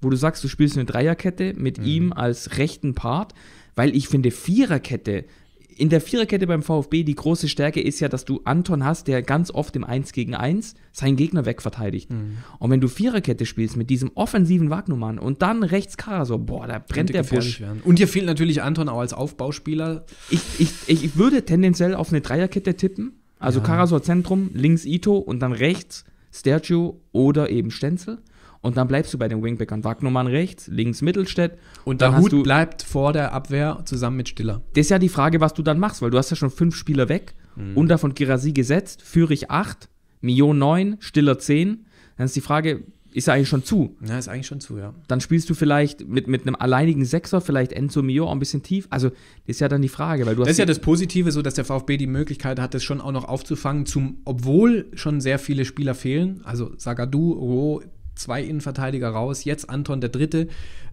wo du sagst, du spielst eine Dreierkette mit mhm. ihm als rechten Part, weil ich finde Viererkette in der Viererkette beim VfB, die große Stärke ist ja, dass du Anton hast, der ganz oft im 1 gegen 1 seinen Gegner wegverteidigt. Mhm. Und wenn du Viererkette spielst mit diesem offensiven Wagnumann und dann rechts Karasor, boah, da brennt der Busch. Und dir fehlt natürlich Anton auch als Aufbauspieler. Ich, ich, ich würde tendenziell auf eine Dreierkette tippen. Also ja. Karasor Zentrum, links Ito und dann rechts Stergio oder eben Stenzel. Und dann bleibst du bei den Wingbackern. Wagnermann rechts, links Mittelstädt. Und der Hut bleibt vor der Abwehr zusammen mit Stiller. Das ist ja die Frage, was du dann machst, weil du hast ja schon fünf Spieler weg. Mhm. Unter von Girasi gesetzt, Fürich acht, Mio neun, Stiller zehn. Dann ist die Frage, ist er eigentlich schon zu. Ja, ist eigentlich schon zu, ja. Dann spielst du vielleicht mit, mit einem alleinigen Sechser, vielleicht Enzo Mio auch ein bisschen tief. Also, das
ist ja dann die Frage, weil du Das ist ja das Positive, so dass der VfB die Möglichkeit hat, das schon auch noch aufzufangen, zum, obwohl schon sehr viele Spieler fehlen. Also Sagadu, Roh, zwei Innenverteidiger raus, jetzt Anton der Dritte.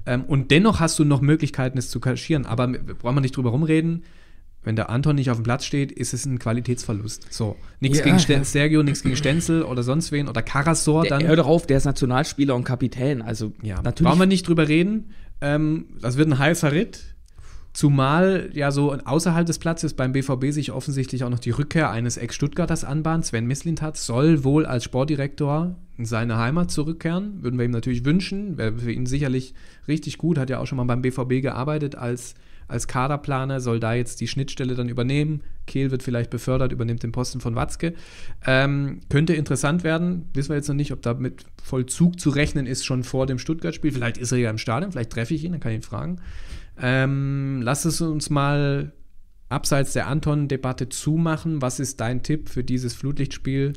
Ähm, und dennoch hast du noch Möglichkeiten, es zu kaschieren. Aber brauchen wir nicht drüber rumreden. Wenn der Anton nicht auf dem Platz steht, ist es ein Qualitätsverlust. So, nichts ja. gegen Sten Sergio, nichts gegen Stenzel oder sonst wen oder Karasor. Dann. hör doch auf, der ist Nationalspieler und Kapitän. Also, ja, natürlich. Brauchen wir nicht drüber reden. Ähm, das wird ein heißer Ritt. Zumal ja so außerhalb des Platzes beim BVB sich offensichtlich auch noch die Rückkehr eines Ex-Stuttgarters anbahnt. Sven Mislintat soll wohl als Sportdirektor in seine Heimat zurückkehren. Würden wir ihm natürlich wünschen. Wäre für ihn sicherlich richtig gut. Hat ja auch schon mal beim BVB gearbeitet als, als Kaderplaner. Soll da jetzt die Schnittstelle dann übernehmen. Kehl wird vielleicht befördert, übernimmt den Posten von Watzke. Ähm, könnte interessant werden. Wissen wir jetzt noch nicht, ob da mit Vollzug zu rechnen ist schon vor dem Stuttgart-Spiel. Vielleicht ist er ja im Stadion. Vielleicht treffe ich ihn, dann kann ich ihn fragen. Ähm, lass es uns mal abseits der Anton-Debatte zumachen. Was ist dein Tipp für dieses Flutlichtspiel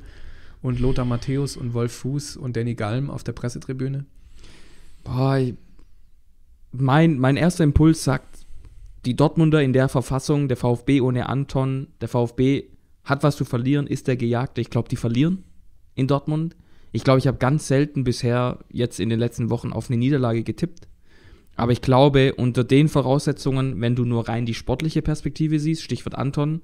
und Lothar Matthäus und Wolf Fuß und Danny Galm auf der Pressetribüne? Boah, mein, mein erster Impuls sagt, die Dortmunder
in der Verfassung, der VfB ohne Anton, der VfB hat was zu verlieren, ist der Gejagte. Ich glaube, die verlieren in Dortmund. Ich glaube, ich habe ganz selten bisher jetzt in den letzten Wochen auf eine Niederlage getippt. Aber ich glaube, unter den Voraussetzungen, wenn du nur rein die sportliche Perspektive siehst, Stichwort Anton,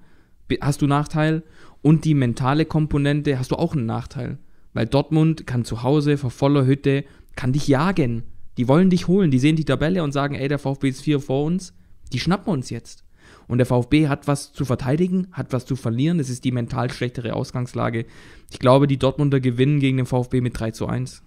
hast du Nachteil. Und die mentale Komponente hast du auch einen Nachteil. Weil Dortmund kann zu Hause vor voller Hütte, kann dich jagen. Die wollen dich holen. Die sehen die Tabelle und sagen, ey, der VfB ist vier vor uns. Die schnappen uns jetzt. Und der VfB hat was zu verteidigen, hat was zu verlieren. Es ist die mental schlechtere Ausgangslage. Ich glaube, die Dortmunder gewinnen
gegen den VfB mit 3 zu 1.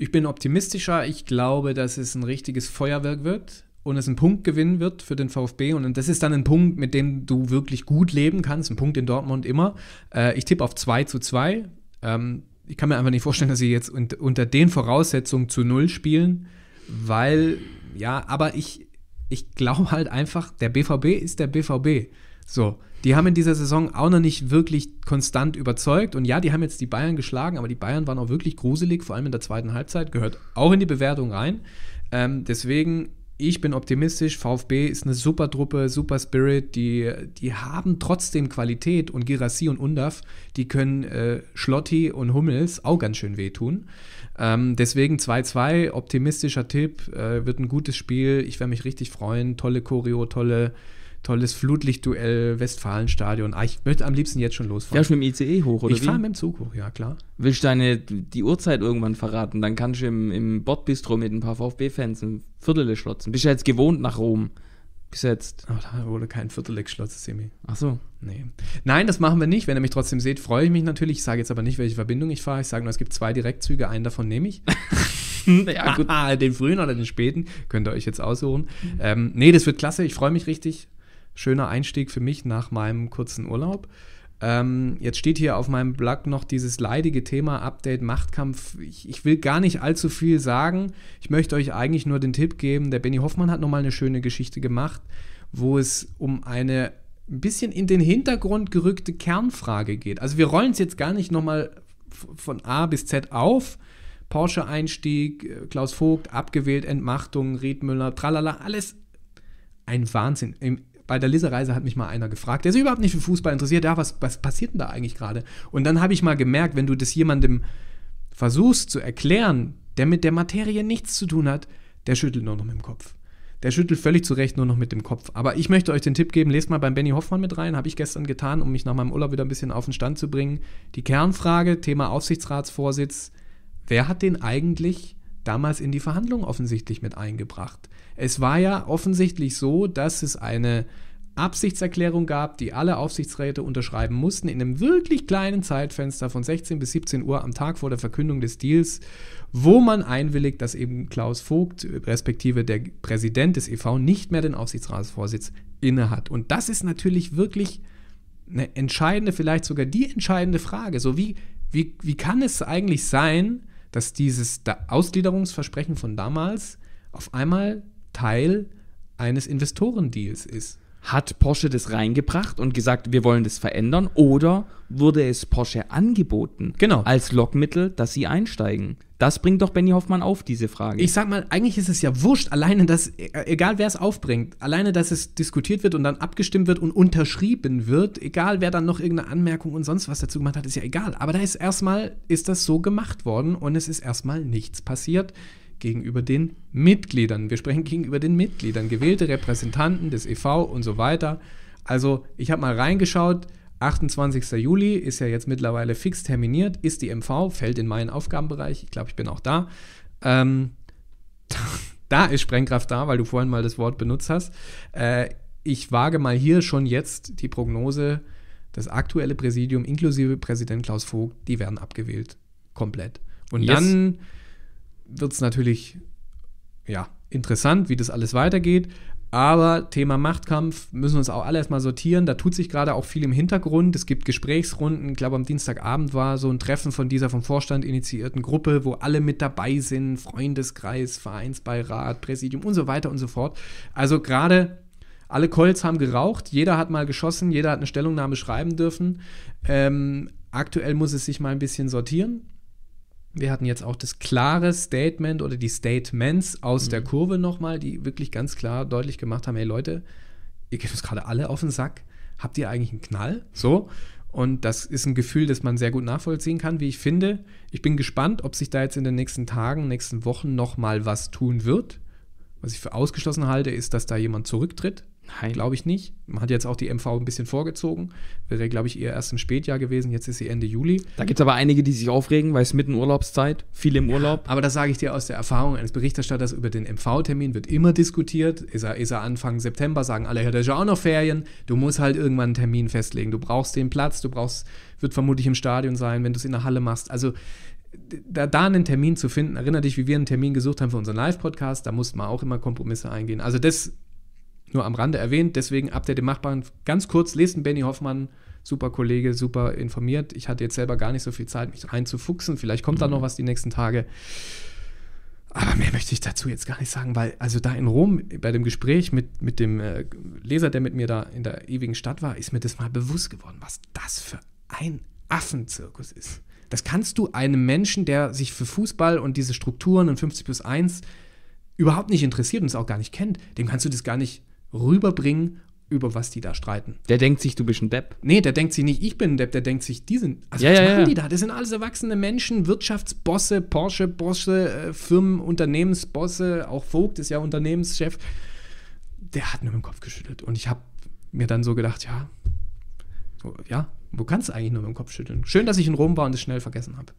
Ich bin optimistischer. Ich glaube, dass es ein richtiges Feuerwerk wird und es einen Punkt gewinnen wird für den VfB. Und das ist dann ein Punkt, mit dem du wirklich gut leben kannst. Ein Punkt in Dortmund immer. Äh, ich tippe auf 2 zu 2. Ähm, ich kann mir einfach nicht vorstellen, dass sie jetzt unter den Voraussetzungen zu Null spielen, weil, ja, aber ich, ich glaube halt einfach, der BVB ist der BVB. So, die haben in dieser Saison auch noch nicht wirklich konstant überzeugt. Und ja, die haben jetzt die Bayern geschlagen, aber die Bayern waren auch wirklich gruselig, vor allem in der zweiten Halbzeit. Gehört auch in die Bewertung rein. Ähm, deswegen, ich bin optimistisch. VfB ist eine super Truppe, super Spirit. Die, die haben trotzdem Qualität und Girassi und Undaf, die können äh, Schlotti und Hummels auch ganz schön wehtun. Ähm, deswegen 2-2, optimistischer Tipp, äh, wird ein gutes Spiel. Ich werde mich richtig freuen. Tolle Choreo, tolle tolles Flutlichtduell, Westfalenstadion. Ah, ich möchte am liebsten jetzt schon losfahren. Ja, schon mit dem ICE hoch, oder? Ich fahre mit dem Zug hoch, ja, klar.
Willst du deine, die Uhrzeit irgendwann verraten? Dann kannst du im, im Bordbistro mit ein paar VfB-Fans ein Viertel schlotzen. Bist du jetzt gewohnt nach Rom. Bis jetzt. Oh,
da wurde kein Viertelleck geschlossen, Semi. Ach so. Nee. Nein, das machen wir nicht. Wenn ihr mich trotzdem seht, freue ich mich natürlich. Ich sage jetzt aber nicht, welche Verbindung ich fahre. Ich sage nur, es gibt zwei Direktzüge. Einen davon nehme ich. ja, gut. den frühen oder den späten. Könnt ihr euch jetzt aussuchen. Mhm. Ähm, nee, das wird klasse. Ich freue mich richtig schöner Einstieg für mich nach meinem kurzen Urlaub. Ähm, jetzt steht hier auf meinem Blog noch dieses leidige Thema Update Machtkampf. Ich, ich, will gar nicht allzu viel sagen. Ich möchte euch eigentlich nur den Tipp geben. Der Benny Hoffmann hat nochmal eine schöne Geschichte gemacht, wo es um eine ein bisschen in den Hintergrund gerückte Kernfrage geht. Also wir rollen es jetzt gar nicht nochmal von A bis Z auf. Porsche-Einstieg, äh, Klaus Vogt, abgewählt, Entmachtung, Riedmüller, tralala, alles ein Wahnsinn. Im bei der Lesereise hat mich mal einer gefragt, der sich überhaupt nicht für Fußball interessiert, ja, was, was passiert denn da eigentlich gerade? Und dann habe ich mal gemerkt, wenn du das jemandem versuchst zu erklären, der mit der Materie nichts zu tun hat, der schüttelt nur noch mit dem Kopf. Der schüttelt völlig zu Recht nur noch mit dem Kopf. Aber ich möchte euch den Tipp geben, lest mal beim Benny Hoffmann mit rein, habe ich gestern getan, um mich nach meinem Urlaub wieder ein bisschen auf den Stand zu bringen. Die Kernfrage, Thema Aufsichtsratsvorsitz, wer hat den eigentlich damals in die Verhandlungen offensichtlich mit eingebracht? Es war ja offensichtlich so, dass es eine Absichtserklärung gab, die alle Aufsichtsräte unterschreiben mussten, in einem wirklich kleinen Zeitfenster von 16 bis 17 Uhr am Tag vor der Verkündung des Deals, wo man einwilligt, dass eben Klaus Vogt, respektive der Präsident des EV, nicht mehr den Aufsichtsratsvorsitz innehat. Und das ist natürlich wirklich eine entscheidende, vielleicht sogar die entscheidende Frage. So wie, wie, wie kann es eigentlich sein, dass dieses Ausgliederungsversprechen von damals auf einmal Teil eines Investorendeals ist.
Hat Porsche das reingebracht und gesagt, wir wollen das verändern? Oder wurde es Porsche angeboten? Genau. Als Lockmittel, dass sie einsteigen? Das bringt doch Benny Hoffmann auf, diese
Frage. Ich sag mal, eigentlich ist es ja wurscht, alleine, dass, e-, e-, egal wer es aufbringt, alleine, dass es diskutiert wird und dann abgestimmt wird und unterschrieben wird, egal wer dann noch irgendeine Anmerkung und sonst was dazu gemacht hat, ist ja egal. Aber da ist erstmal, ist das so gemacht worden und es ist erstmal nichts passiert gegenüber den Mitgliedern. Wir sprechen gegenüber den Mitgliedern, gewählte Repräsentanten des EV und so weiter. Also ich habe mal reingeschaut, 28. Juli ist ja jetzt mittlerweile fix terminiert, ist die MV, fällt in meinen Aufgabenbereich, ich glaube, ich bin auch da. Ähm, da ist Sprengkraft da, weil du vorhin mal das Wort benutzt hast. Äh, ich wage mal hier schon jetzt die Prognose, das aktuelle Präsidium inklusive Präsident Klaus Vogt, die werden abgewählt. Komplett. Und yes. dann wird es natürlich ja, interessant, wie das alles weitergeht. Aber Thema Machtkampf müssen wir uns auch alle erstmal sortieren. Da tut sich gerade auch viel im Hintergrund. Es gibt Gesprächsrunden. Ich glaube, am Dienstagabend war so ein Treffen von dieser vom Vorstand initiierten Gruppe, wo alle mit dabei sind: Freundeskreis, Vereinsbeirat, Präsidium und so weiter und so fort. Also gerade alle Colts haben geraucht. Jeder hat mal geschossen. Jeder hat eine Stellungnahme schreiben dürfen. Ähm, aktuell muss es sich mal ein bisschen sortieren. Wir hatten jetzt auch das klare Statement oder die Statements aus mhm. der Kurve nochmal, die wirklich ganz klar deutlich gemacht haben: hey Leute, ihr geht uns gerade alle auf den Sack. Habt ihr eigentlich einen Knall? So. Und das ist ein Gefühl, das man sehr gut nachvollziehen kann, wie ich finde. Ich bin gespannt, ob sich da jetzt in den nächsten Tagen, nächsten Wochen nochmal was tun wird. Was ich für ausgeschlossen halte, ist, dass da jemand zurücktritt. Nein. Glaube ich nicht. Man hat jetzt auch die MV ein bisschen vorgezogen. Wäre, glaube ich, eher erst im Spätjahr gewesen. Jetzt ist sie Ende Juli. Da gibt es aber einige, die sich aufregen, weil es mitten Urlaubszeit, viele im Urlaub. Ja, aber das sage ich dir aus der Erfahrung eines Berichterstatters über den MV-Termin, wird immer diskutiert. Ist er, ist er Anfang September, sagen alle, ja, da ist ja auch noch Ferien. Du musst halt irgendwann einen Termin festlegen. Du brauchst den Platz, du brauchst, wird vermutlich im Stadion sein, wenn du es in der Halle machst. Also da, da, einen Termin zu finden, erinnere dich, wie wir einen Termin gesucht haben für unseren Live-Podcast, da mussten wir auch immer Kompromisse eingehen. Also das nur am Rande erwähnt. Deswegen ab der dem Machbaren ganz kurz lesen. Benny Hoffmann, super Kollege, super informiert. Ich hatte jetzt selber gar nicht so viel Zeit, mich reinzufuchsen. Vielleicht kommt mhm. da noch was die nächsten Tage. Aber mehr möchte ich dazu jetzt gar nicht sagen, weil also da in Rom bei dem Gespräch mit, mit dem äh, Leser, der mit mir da in der ewigen Stadt war, ist mir das mal bewusst geworden, was das für ein Affenzirkus ist. Das kannst du einem Menschen, der sich für Fußball und diese Strukturen und 50 plus 1 überhaupt nicht interessiert und es auch gar nicht kennt, dem kannst du das gar nicht rüberbringen, über was die da streiten. Der denkt sich, du bist ein Depp. Nee, der denkt sich nicht, ich bin ein Depp, der denkt sich, die sind. Also ja, was ja, machen ja. die da? Das sind alles erwachsene Menschen, Wirtschaftsbosse, Porsche, Bosse, äh, Firmen, Unternehmensbosse, auch Vogt ist ja Unternehmenschef. Der hat nur mit dem Kopf geschüttelt. Und ich habe mir dann so gedacht, ja, ja, wo kannst du eigentlich nur mit dem Kopf schütteln? Schön,
dass ich in Rom war und es schnell vergessen habe.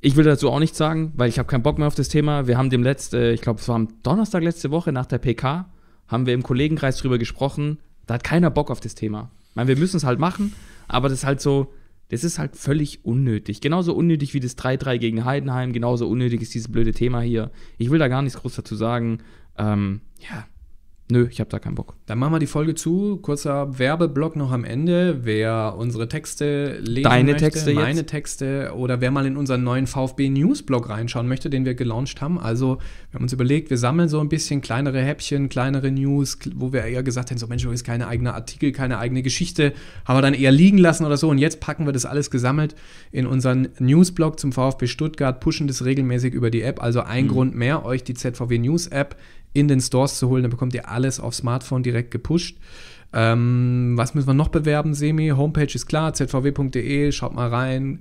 Ich will dazu auch nichts sagen, weil ich habe keinen Bock mehr auf das Thema. Wir haben dem letzten, äh, ich glaube, es war am Donnerstag letzte Woche nach der PK, haben wir im Kollegenkreis drüber gesprochen. Da hat keiner Bock auf das Thema. Ich meine, wir müssen es halt machen, aber das ist halt so, das ist halt völlig unnötig. Genauso unnötig wie das 3-3 gegen Heidenheim, genauso unnötig ist dieses blöde Thema hier. Ich will da gar nichts groß dazu sagen. Ähm, ja, nö, ich habe da keinen
Bock. Dann machen wir die Folge zu. Kurzer Werbeblock noch am Ende. Wer unsere Texte lesen Deine möchte, Texte meine jetzt? Texte oder wer mal in unseren neuen VfB Newsblog reinschauen möchte, den wir gelauncht haben. Also, wir haben uns überlegt, wir sammeln so ein bisschen kleinere Häppchen, kleinere News, wo wir eher gesagt hätten, so Mensch, du ist keine eigene Artikel, keine eigene Geschichte, haben wir dann eher liegen lassen oder so. Und jetzt packen wir das alles gesammelt in unseren Newsblog zum VfB Stuttgart, pushen das regelmäßig über die App. Also ein mhm. Grund mehr, euch die ZVW News App in den Stores zu holen. Dann bekommt ihr alles auf Smartphone direkt gepusht. Ähm, was müssen wir noch bewerben, Semi? Homepage ist klar, zvw.de, schaut mal rein.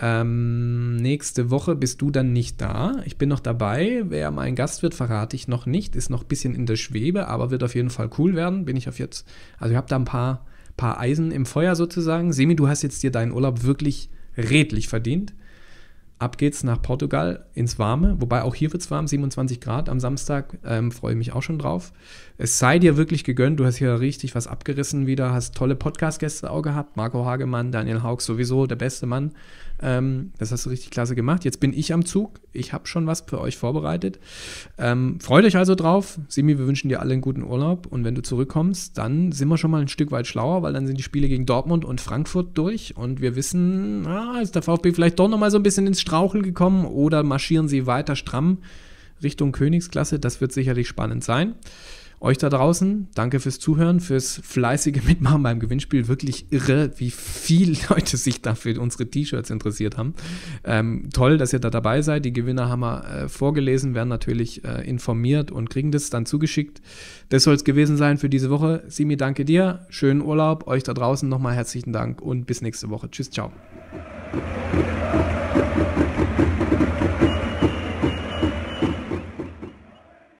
Ähm, nächste Woche bist du dann nicht da. Ich bin noch dabei. Wer mein Gast wird, verrate ich noch nicht. Ist noch ein bisschen in der Schwebe, aber wird auf jeden Fall cool werden. Bin ich auf jetzt. Also ich habe da ein paar, paar Eisen im Feuer sozusagen. Semi, du hast jetzt dir deinen Urlaub wirklich redlich verdient. Ab geht's nach Portugal ins Warme, wobei auch hier wird's warm, 27 Grad am Samstag, ähm, freue mich auch schon drauf. Es sei dir wirklich gegönnt, du hast hier richtig was abgerissen wieder, hast tolle Podcast-Gäste auch gehabt, Marco Hagemann, Daniel Haug sowieso, der beste Mann, ähm, das hast du richtig klasse gemacht. Jetzt bin ich am Zug. Ich habe schon was für euch vorbereitet. Ähm, freut euch also drauf. Simi, wir wünschen dir alle einen guten Urlaub. Und wenn du zurückkommst, dann sind wir schon mal ein Stück weit schlauer, weil dann sind die Spiele gegen Dortmund und Frankfurt durch. Und wir wissen, ah, ist der VfB vielleicht doch noch mal so ein bisschen ins Straucheln gekommen oder marschieren sie weiter stramm Richtung Königsklasse? Das wird sicherlich spannend sein. Euch da draußen, danke fürs Zuhören, fürs fleißige Mitmachen beim Gewinnspiel. Wirklich irre, wie viele Leute sich dafür unsere T-Shirts interessiert haben. Ähm, toll, dass ihr da dabei seid. Die Gewinner haben wir äh, vorgelesen, werden natürlich äh, informiert und kriegen das dann zugeschickt. Das soll es gewesen sein für diese Woche. Simi, danke dir. Schönen Urlaub. Euch da draußen nochmal herzlichen Dank und bis nächste Woche. Tschüss, ciao.